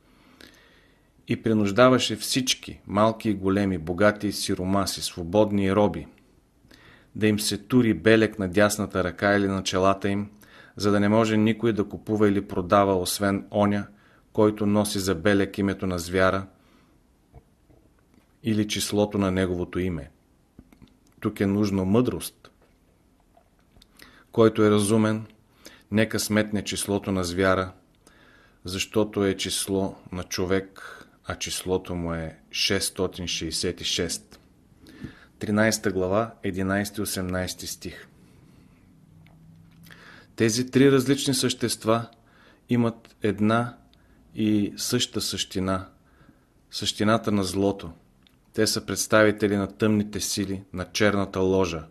И принуждаваше всички, малки и големи, богати и сиромаси, свободни и роби, да им се тури белек на дясната ръка или на челата им, за да не може никой да купува или продава, освен оня, който носи за белек името на звяра или числото на неговото име. Тук е нужно мъдрост. Който е разумен, нека сметне числото на звяра, защото е число на човек, а числото му е 666. 13 глава, 11-18 стих тези три различни същества имат една и съща същина – същината на злото. Те са представители на тъмните сили, на черната ложа.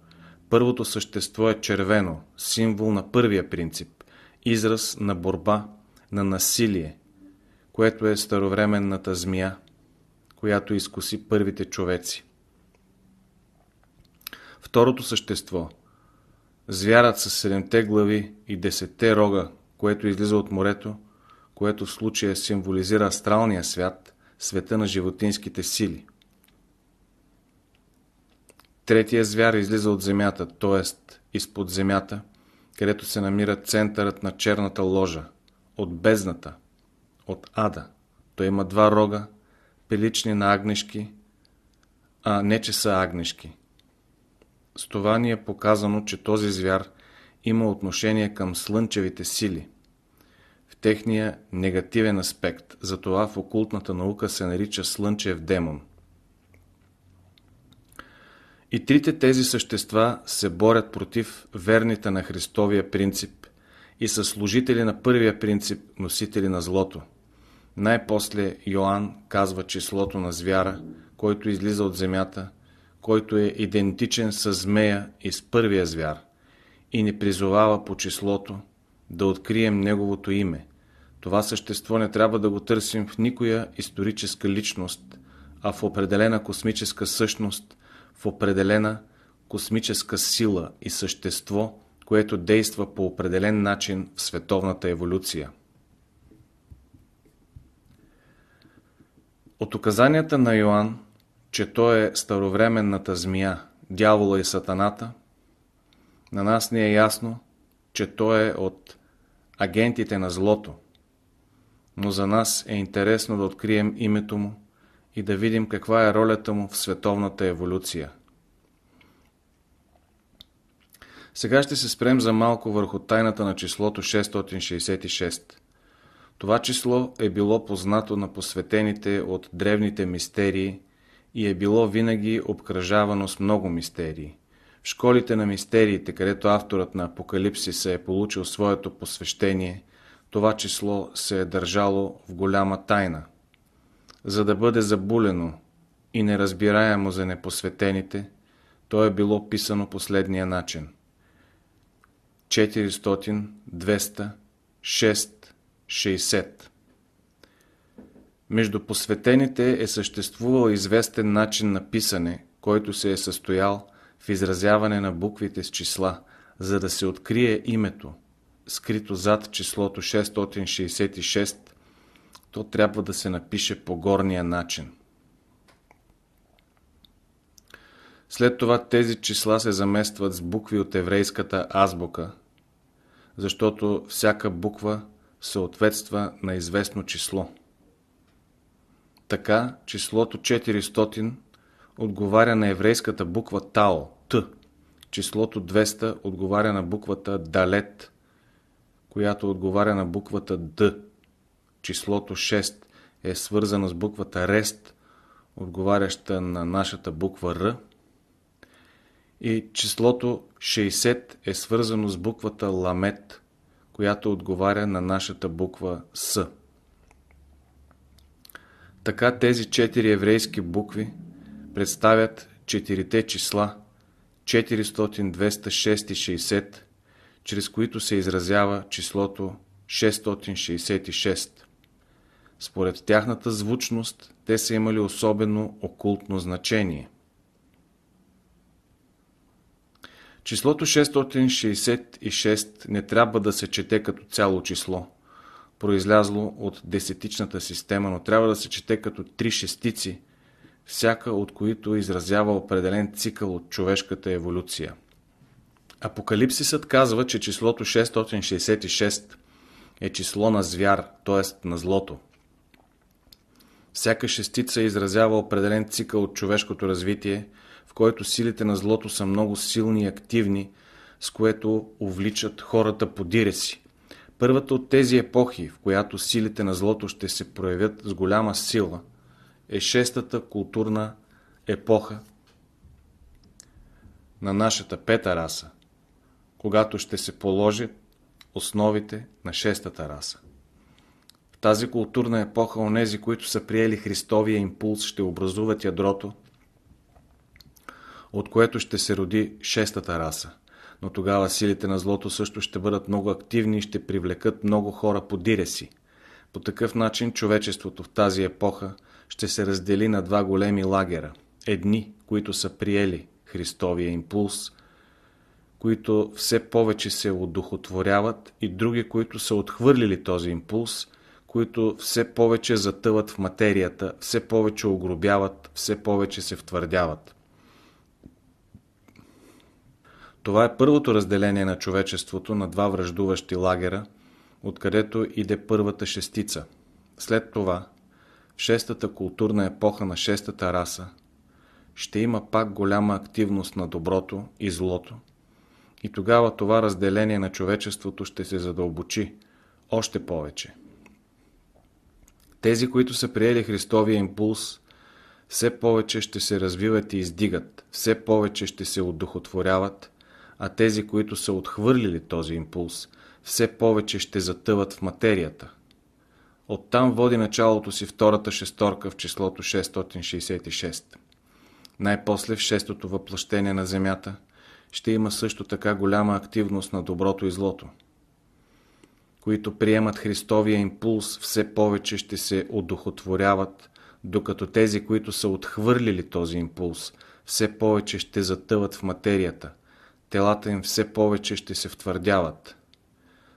Първото същество е червено, символ на първия принцип, израз на борба, на насилие, което е старовременната змия, която изкуси първите човеци. Второто същество – Звярат с седемте глави и десетте рога, което излиза от морето, което в случая символизира астралния свят, света на животинските сили. Третия звяр излиза от земята, т.е. изпод земята, където се намира центърът на черната ложа, от бездната, от ада. Той има два рога, пелични на агнешки, а не че са агнешки. С това ни е показано, че този звяр има отношение към слънчевите сили в техния негативен аспект, затова в окултната наука се нарича слънчев демон. И трите тези същества се борят против верните на Христовия принцип и са служители на първия принцип, носители на злото. Най-после Йоанн казва числото на звяра, който излиза от земята – който е идентичен с змея и с първия звяр, и ни призовава по числото да открием неговото име. Това същество не трябва да го търсим в никоя историческа личност, а в определена космическа същност, в определена космическа сила и същество, което действа по определен начин в световната еволюция. От указанията на Йоанн че той е старовременната змия, дявола и сатаната, на нас не е ясно, че той е от агентите на злото, но за нас е интересно да открием името му и да видим каква е ролята му в световната еволюция. Сега ще се спрем за малко върху тайната на числото 666. Това число е било познато на посветените от древните мистерии и е било винаги обкръжавано с много мистерии. В школите на мистериите, където авторът на Апокалипсиса е получил своето посвещение, това число се е държало в голяма тайна. За да бъде забулено и неразбираемо за непосветените, то е било писано последния начин. 400, 200, 6, 60 между посветените е съществувал известен начин на писане, който се е състоял в изразяване на буквите с числа, за да се открие името, скрито зад числото 666, то трябва да се напише по горния начин. След това тези числа се заместват с букви от еврейската азбука, защото всяка буква съответства на известно число. Така числото 400 отговаря на еврейската буква Тао, Т. Числото 200 отговаря на буквата Далет, която отговаря на буквата Д. Числото 6 е свързано с буквата Рест, отговаряща на нашата буква Р. И числото 60 е свързано с буквата Ламет, която отговаря на нашата буква С. Така тези четири еврейски букви представят четирите числа 400, 200, 60, чрез които се изразява числото 666. Според тяхната звучност те са имали особено окултно значение. Числото 666 не трябва да се чете като цяло число – произлязло от десетичната система, но трябва да се чете като три шестици, всяка от които изразява определен цикъл от човешката еволюция. Апокалипсисът казва, че числото 666 е число на звяр, т.е. на злото. Всяка шестица изразява определен цикъл от човешкото развитие, в който силите на злото са много силни и активни, с което увличат хората диреси. си. Първата от тези епохи, в която силите на злото ще се проявят с голяма сила, е шестата културна епоха на нашата пета раса, когато ще се положат основите на шестата раса. В тази културна епоха онези, които са приели Христовия импулс, ще образуват ядрото, от което ще се роди шестата раса но тогава силите на злото също ще бъдат много активни и ще привлекат много хора по дире си. По такъв начин човечеството в тази епоха ще се раздели на два големи лагера. Едни, които са приели Христовия импулс, които все повече се одухотворяват и други, които са отхвърлили този импулс, които все повече затъват в материята, все повече огробяват, все повече се втвърдяват. Това е първото разделение на човечеството на два връждуващи лагера, откъдето иде първата шестица. След това, в шестата културна епоха на шестата раса, ще има пак голяма активност на доброто и злото, и тогава това разделение на човечеството ще се задълбочи още повече. Тези, които са приели Христовия импулс, все повече ще се развиват и издигат, все повече ще се отдохотворяват – а тези, които са отхвърлили този импулс, все повече ще затъват в материята. Оттам води началото си втората шесторка в числото 666. Най-после в шестото въплъщение на Земята ще има също така голяма активност на доброто и злото. Които приемат Христовия импулс, все повече ще се одухотворяват, докато тези, които са отхвърлили този импулс, все повече ще затъват в материята, телата им все повече ще се втвърдяват.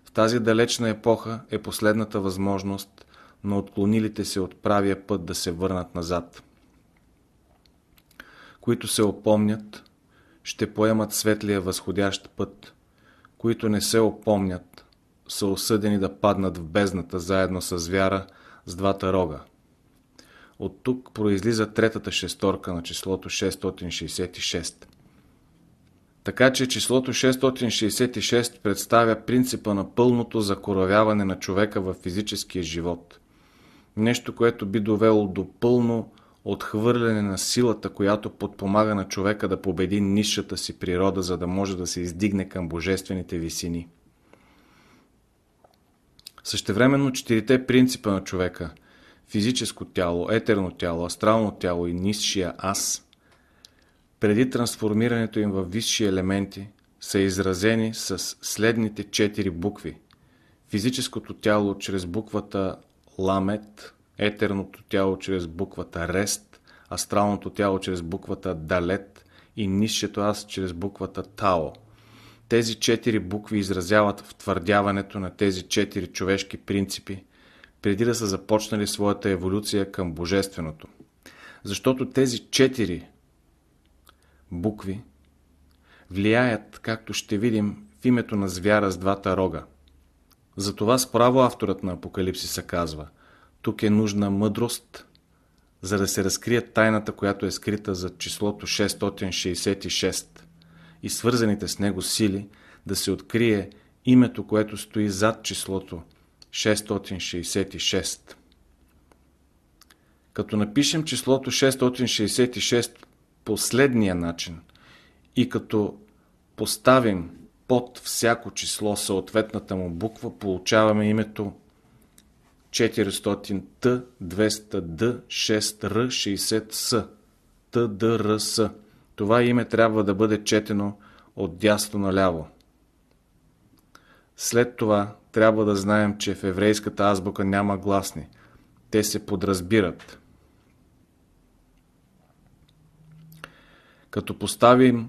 В тази далечна епоха е последната възможност на отклонилите се от правия път да се върнат назад. Които се опомнят, ще поемат светлия възходящ път. Които не се опомнят, са осъдени да паднат в бездната заедно с вяра с двата рога. От тук произлиза третата шесторка на числото 666. Така че числото 666 представя принципа на пълното закоравяване на човека в физическия живот. Нещо, което би довело до пълно отхвърляне на силата, която подпомага на човека да победи низшата си природа, за да може да се издигне към божествените висини. Същевременно четирите принципа на човека – физическо тяло, етерно тяло, астрално тяло и низшия аз – преди трансформирането им в висши елементи, са изразени с следните четири букви. Физическото тяло чрез буквата ламет, етерното тяло чрез буквата рест, астралното тяло чрез буквата далет и нисшето аз чрез буквата тао. Тези четири букви изразяват втвърдяването на тези четири човешки принципи, преди да са започнали своята еволюция към божественото. Защото тези четири букви, влияят, както ще видим, в името на звяра с двата рога. Затова справо авторът на Апокалипсиса казва «Тук е нужна мъдрост, за да се разкрие тайната, която е скрита за числото 666 и свързаните с него сили, да се открие името, което стои зад числото 666. Като напишем числото 666 последния начин. И като поставим под всяко число съответната му буква, получаваме името 400Т, 200Д, 6Р, 60С, ТДРС. Това име трябва да бъде четено от дясно наляво. След това трябва да знаем, че в еврейската азбука няма гласни. Те се подразбират. като поставим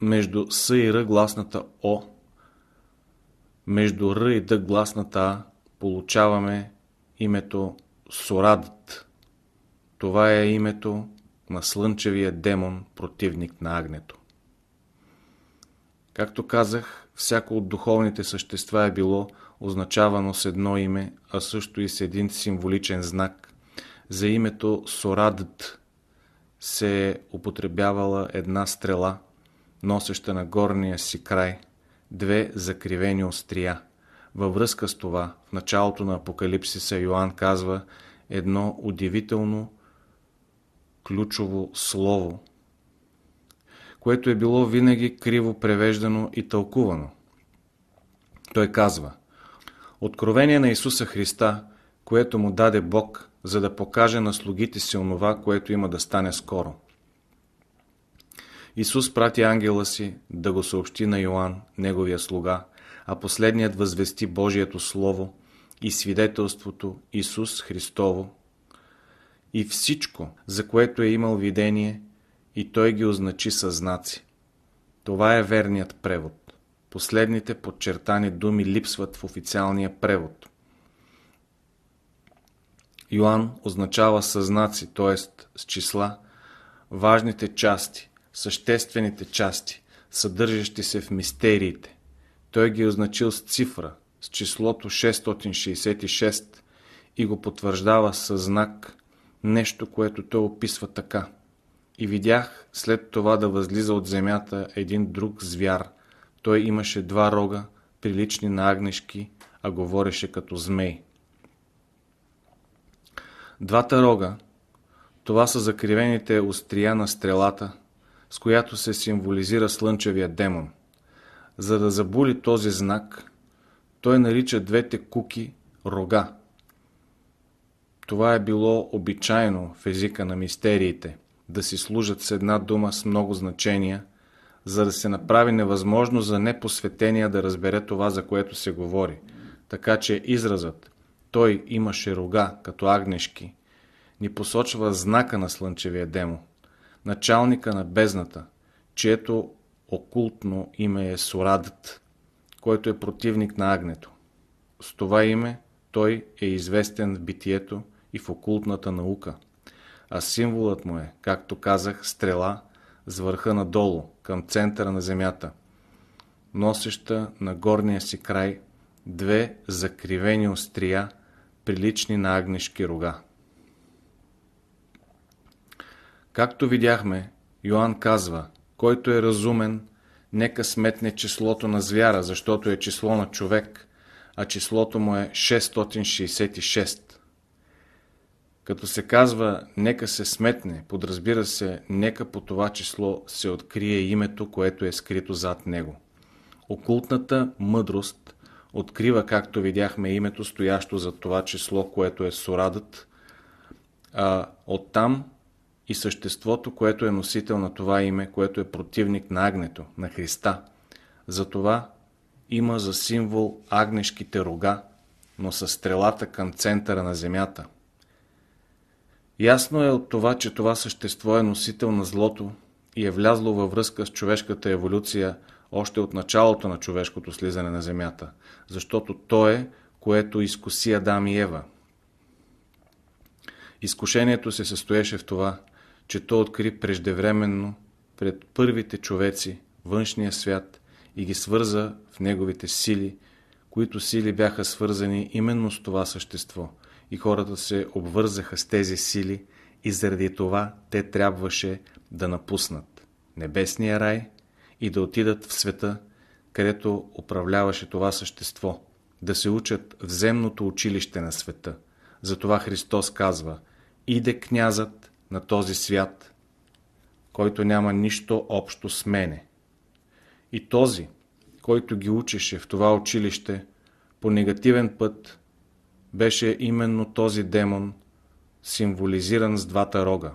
между С и Р гласната О, между Р и Д гласната А, получаваме името Сорадът. Това е името на слънчевия демон, противник на агнето. Както казах, всяко от духовните същества е било означавано с едно име, а също и с един символичен знак. За името Сорадът се е употребявала една стрела, носеща на горния си край две закривени острия. Във връзка с това, в началото на Апокалипсиса Йоанн казва едно удивително ключово слово, което е било винаги криво превеждано и тълкувано. Той казва Откровение на Исуса Христа, което му даде Бог, за да покаже на слугите си онова, което има да стане скоро. Исус прати ангела си да го съобщи на Йоанн, неговия слуга, а последният възвести Божието Слово и свидетелството Исус Христово и всичко, за което е имал видение, и той ги означи със знаци. Това е верният превод. Последните подчертани думи липсват в официалния превод – Йоанн означава със знаци, т.е. с числа, важните части, съществените части, съдържащи се в мистериите. Той ги е означил с цифра, с числото 666 и го потвърждава със знак, нещо, което той описва така. И видях след това да възлиза от земята един друг звяр. Той имаше два рога, прилични на агнешки, а говореше като змей. Двата рога, това са закривените острия на стрелата, с която се символизира слънчевия демон. За да забули този знак, той нарича двете куки рога. Това е било обичайно в езика на мистериите, да си служат с една дума с много значения, за да се направи невъзможно за непосветения да разбере това, за което се говори. Така че изразът той имаше рога, като агнешки, ни посочва знака на слънчевия демо, началника на бездната, чието окултно име е Сорадът, който е противник на агнето. С това име той е известен в битието и в окултната наука, а символът му е, както казах, стрела с върха надолу, към центъра на земята, носеща на горния си край две закривени острия прилични на агнешки рога. Както видяхме, Йоанн казва, който е разумен, нека сметне числото на звяра, защото е число на човек, а числото му е 666. Като се казва «нека се сметне», подразбира се «нека по това число се открие името, което е скрито зад него». Окултната мъдрост открива, както видяхме, името, стоящо за това число, което е сорадът, а оттам и съществото, което е носител на това име, което е противник на агнето, на Христа. Затова има за символ агнешките рога, но с стрелата към центъра на земята. Ясно е от това, че това същество е носител на злото и е влязло във връзка с човешката еволюция – още от началото на човешкото слизане на земята, защото то е, което изкуси Адам и Ева. Изкушението се състоеше в това, че то откри преждевременно пред първите човеци външния свят и ги свърза в неговите сили, които сили бяха свързани именно с това същество и хората се обвързаха с тези сили и заради това те трябваше да напуснат небесния рай – и да отидат в света, където управляваше това същество, да се учат в земното училище на света. Затова Христос казва «Иде князът на този свят, който няма нищо общо с мене». И този, който ги учеше в това училище, по негативен път беше именно този демон, символизиран с двата рога.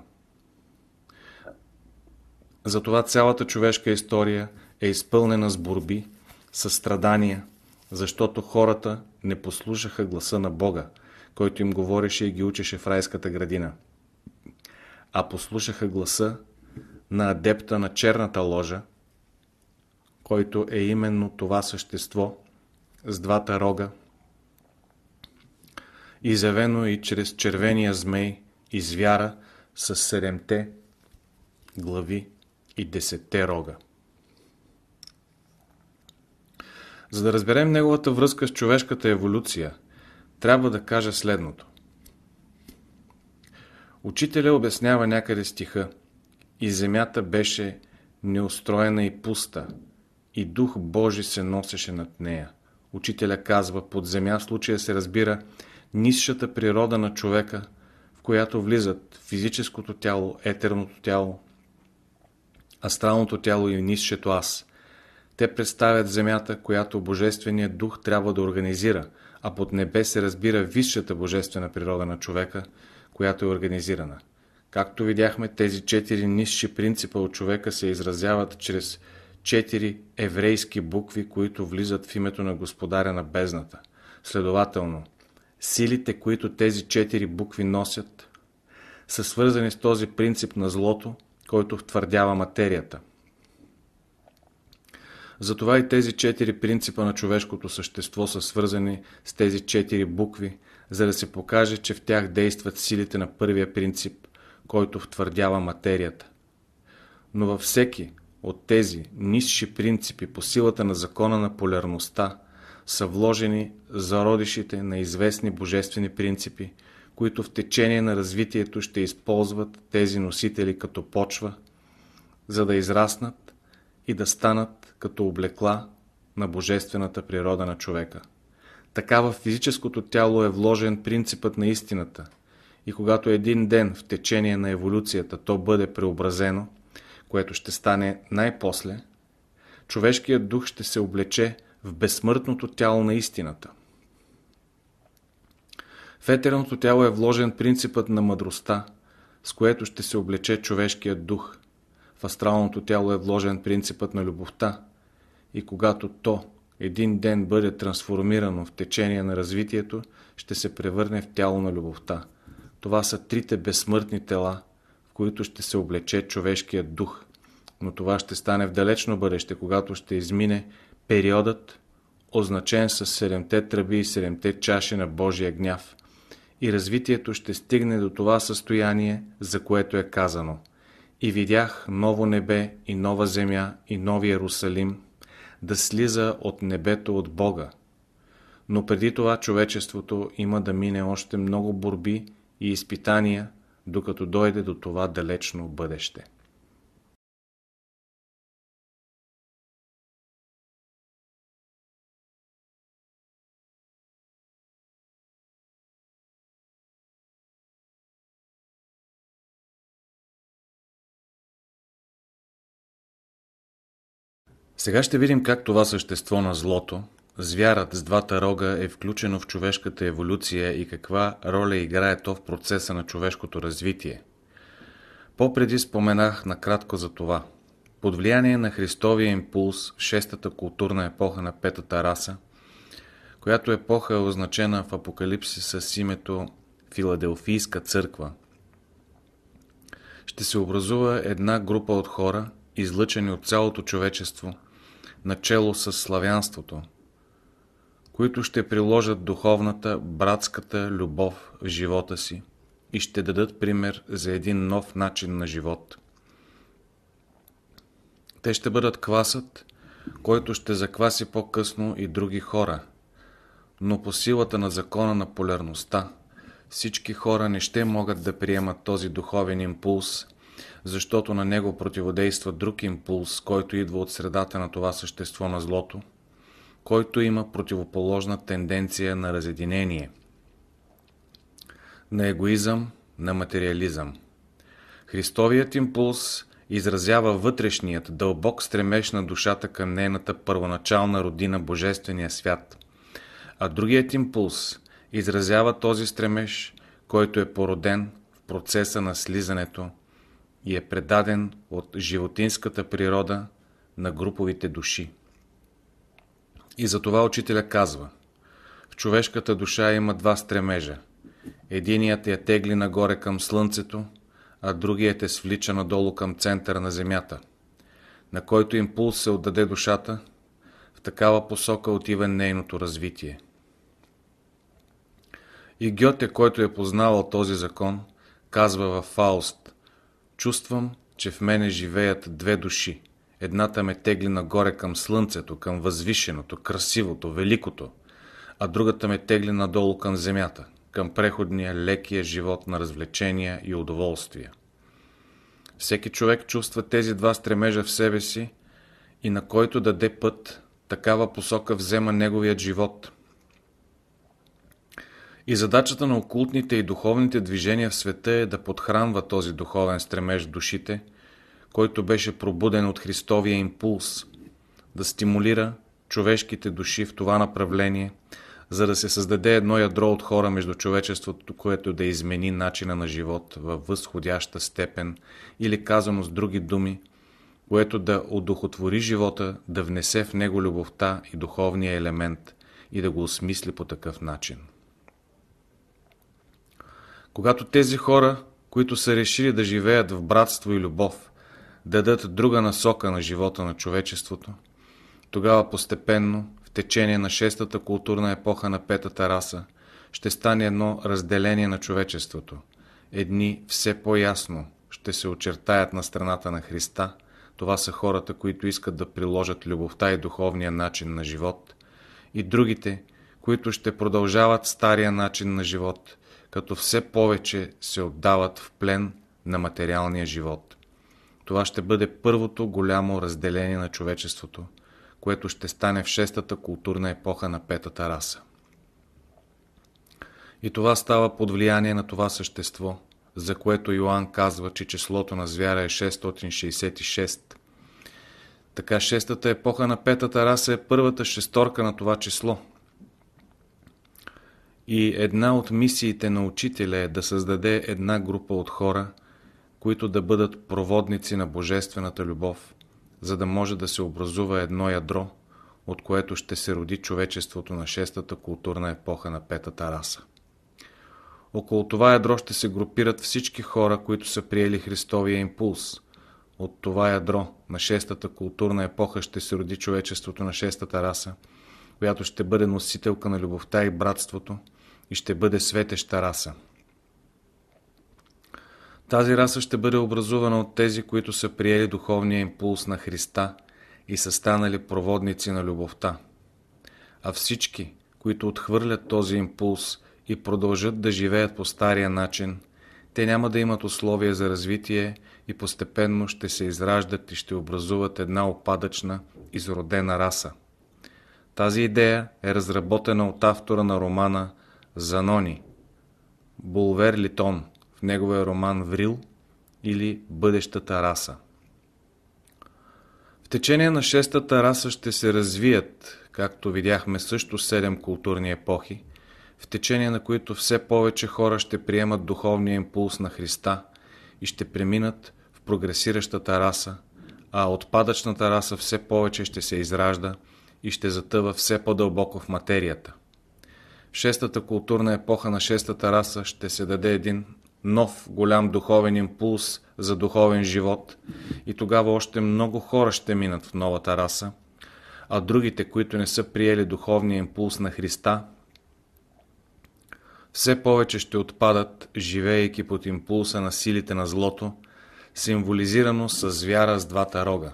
Затова цялата човешка история е изпълнена с борби, с страдания, защото хората не послушаха гласа на Бога, който им говореше и ги учеше в райската градина, а послушаха гласа на адепта на черната ложа, който е именно това същество с двата рога, изявено и чрез червения змей и звяра с седемте глави и десетте рога. За да разберем неговата връзка с човешката еволюция, трябва да кажа следното. Учителя обяснява някъде стиха «И земята беше неустроена и пуста, и Дух Божи се носеше над нея». Учителя казва, под земя в случая се разбира низшата природа на човека, в която влизат физическото тяло, етерното тяло, астралното тяло и низшето аз. Те представят земята, която Божественият дух трябва да организира, а под небе се разбира висшата божествена природа на човека, която е организирана. Както видяхме, тези четири низши принципа от човека се изразяват чрез четири еврейски букви, които влизат в името на Господаря на бездната. Следователно, силите, които тези четири букви носят, са свързани с този принцип на злото, който втвърдява материята. Затова и тези четири принципа на човешкото същество са свързани с тези четири букви, за да се покаже, че в тях действат силите на първия принцип, който втвърдява материята. Но във всеки от тези низши принципи по силата на закона на полярността са вложени зародишите на известни божествени принципи, които в течение на развитието ще използват тези носители като почва, за да израснат и да станат като облекла на божествената природа на човека. Така в физическото тяло е вложен принципът на истината и когато един ден в течение на еволюцията то бъде преобразено, което ще стане най-после, човешкият дух ще се облече в безсмъртното тяло на истината – в етерното тяло е вложен принципът на мъдростта, с което ще се облече човешкият дух. В астралното тяло е вложен принципът на любовта. И когато то един ден бъде трансформирано в течение на развитието, ще се превърне в тяло на любовта. Това са трите безсмъртни тела, в които ще се облече човешкият дух. Но това ще стане в далечно бъдеще, когато ще измине периодът, означен с седемте тръби и седемте чаши на Божия гняв – и развитието ще стигне до това състояние, за което е казано. И видях ново небе и нова земя и нови Иерусалим да слиза от небето от Бога. Но преди това човечеството има да мине още много борби и изпитания, докато дойде до това далечно бъдеще. Сега ще видим как това същество на злото, звярат с двата рога, е включено в човешката еволюция и каква роля играе то в процеса на човешкото развитие. Попреди споменах накратко за това. Под влияние на Христовия импулс, шестата културна епоха на петата раса, която епоха е означена в Апокалипсиса с името Филаделфийска църква, ще се образува една група от хора – излъчени от цялото човечество, начело с славянството, които ще приложат духовната, братската любов в живота си и ще дадат пример за един нов начин на живот. Те ще бъдат квасът, който ще закваси по-късно и други хора, но по силата на закона на полярността, всички хора не ще могат да приемат този духовен импулс защото на него противодейства друг импулс, който идва от средата на това същество на злото, който има противоположна тенденция на разединение, на егоизъм, на материализъм. Христовият импулс изразява вътрешният, дълбок стремеж на душата към нейната първоначална родина Божествения свят, а другият импулс изразява този стремеж, който е породен в процеса на слизането и е предаден от животинската природа на груповите души. И затова учителя казва, в човешката душа има два стремежа. Единият я тегли нагоре към слънцето, а другият е свлича надолу към центъра на земята. На който импулс се отдаде душата, в такава посока отива нейното развитие. И Гьоте, който е познавал този закон, казва във Фауст, Чувствам, че в мене живеят две души. Едната ме тегли нагоре към слънцето, към възвишеното, красивото, великото, а другата ме тегли надолу към земята, към преходния, лекия живот на развлечения и удоволствия. Всеки човек чувства тези два стремежа в себе си и на който даде път, такава посока взема неговият живот. И задачата на окултните и духовните движения в света е да подхранва този духовен стремеж в душите, който беше пробуден от Христовия импулс, да стимулира човешките души в това направление, за да се създаде едно ядро от хора между човечеството, което да измени начина на живот във възходяща степен или казано с други думи, което да одухотвори живота, да внесе в него любовта и духовния елемент и да го осмисли по такъв начин. Когато тези хора, които са решили да живеят в братство и любов, дадат друга насока на живота на човечеството, тогава постепенно, в течение на шестата културна епоха на петата раса, ще стане едно разделение на човечеството. Едни все по-ясно ще се очертаят на страната на Христа. Това са хората, които искат да приложат любовта и духовния начин на живот. И другите, които ще продължават стария начин на живот – като все повече се отдават в плен на материалния живот. Това ще бъде първото голямо разделение на човечеството, което ще стане в шестата културна епоха на петата раса. И това става под влияние на това същество, за което Йоанн казва, че числото на звяра е 666. Така шестата епоха на петата раса е първата шесторка на това число – и една от мисиите на учителя е да създаде една група от хора, които да бъдат проводници на божествената любов, за да може да се образува едно ядро, от което ще се роди човечеството на шестата културна епоха на петата раса. Около това ядро ще се групират всички хора, които са приели Христовия импулс. От това ядро на шестата културна епоха ще се роди човечеството на шестата раса, която ще бъде носителка на любовта и братството – и ще бъде светеща раса. Тази раса ще бъде образувана от тези, които са приели духовния импулс на Христа и са станали проводници на любовта. А всички, които отхвърлят този импулс и продължат да живеят по стария начин, те няма да имат условия за развитие и постепенно ще се израждат и ще образуват една опадъчна, изродена раса. Тази идея е разработена от автора на романа Занони, Булвер Литон в неговия роман Врил или Бъдещата раса. В течение на шестата раса ще се развият, както видяхме също седем културни епохи, в течение на които все повече хора ще приемат духовния импулс на Христа и ще преминат в прогресиращата раса, а отпадъчната раса все повече ще се изражда и ще затъва все по-дълбоко в материята шестата културна епоха на шестата раса ще се даде един нов голям духовен импулс за духовен живот и тогава още много хора ще минат в новата раса, а другите, които не са приели духовния импулс на Христа, все повече ще отпадат, живеейки под импулса на силите на злото, символизирано с звяра с двата рога.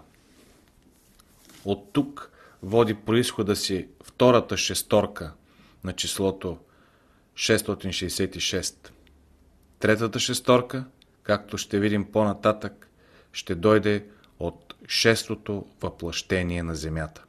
От тук води происхода си втората шесторка – на числото 666. Третата шесторка, както ще видим по-нататък, ще дойде от шестото въплъщение на Земята.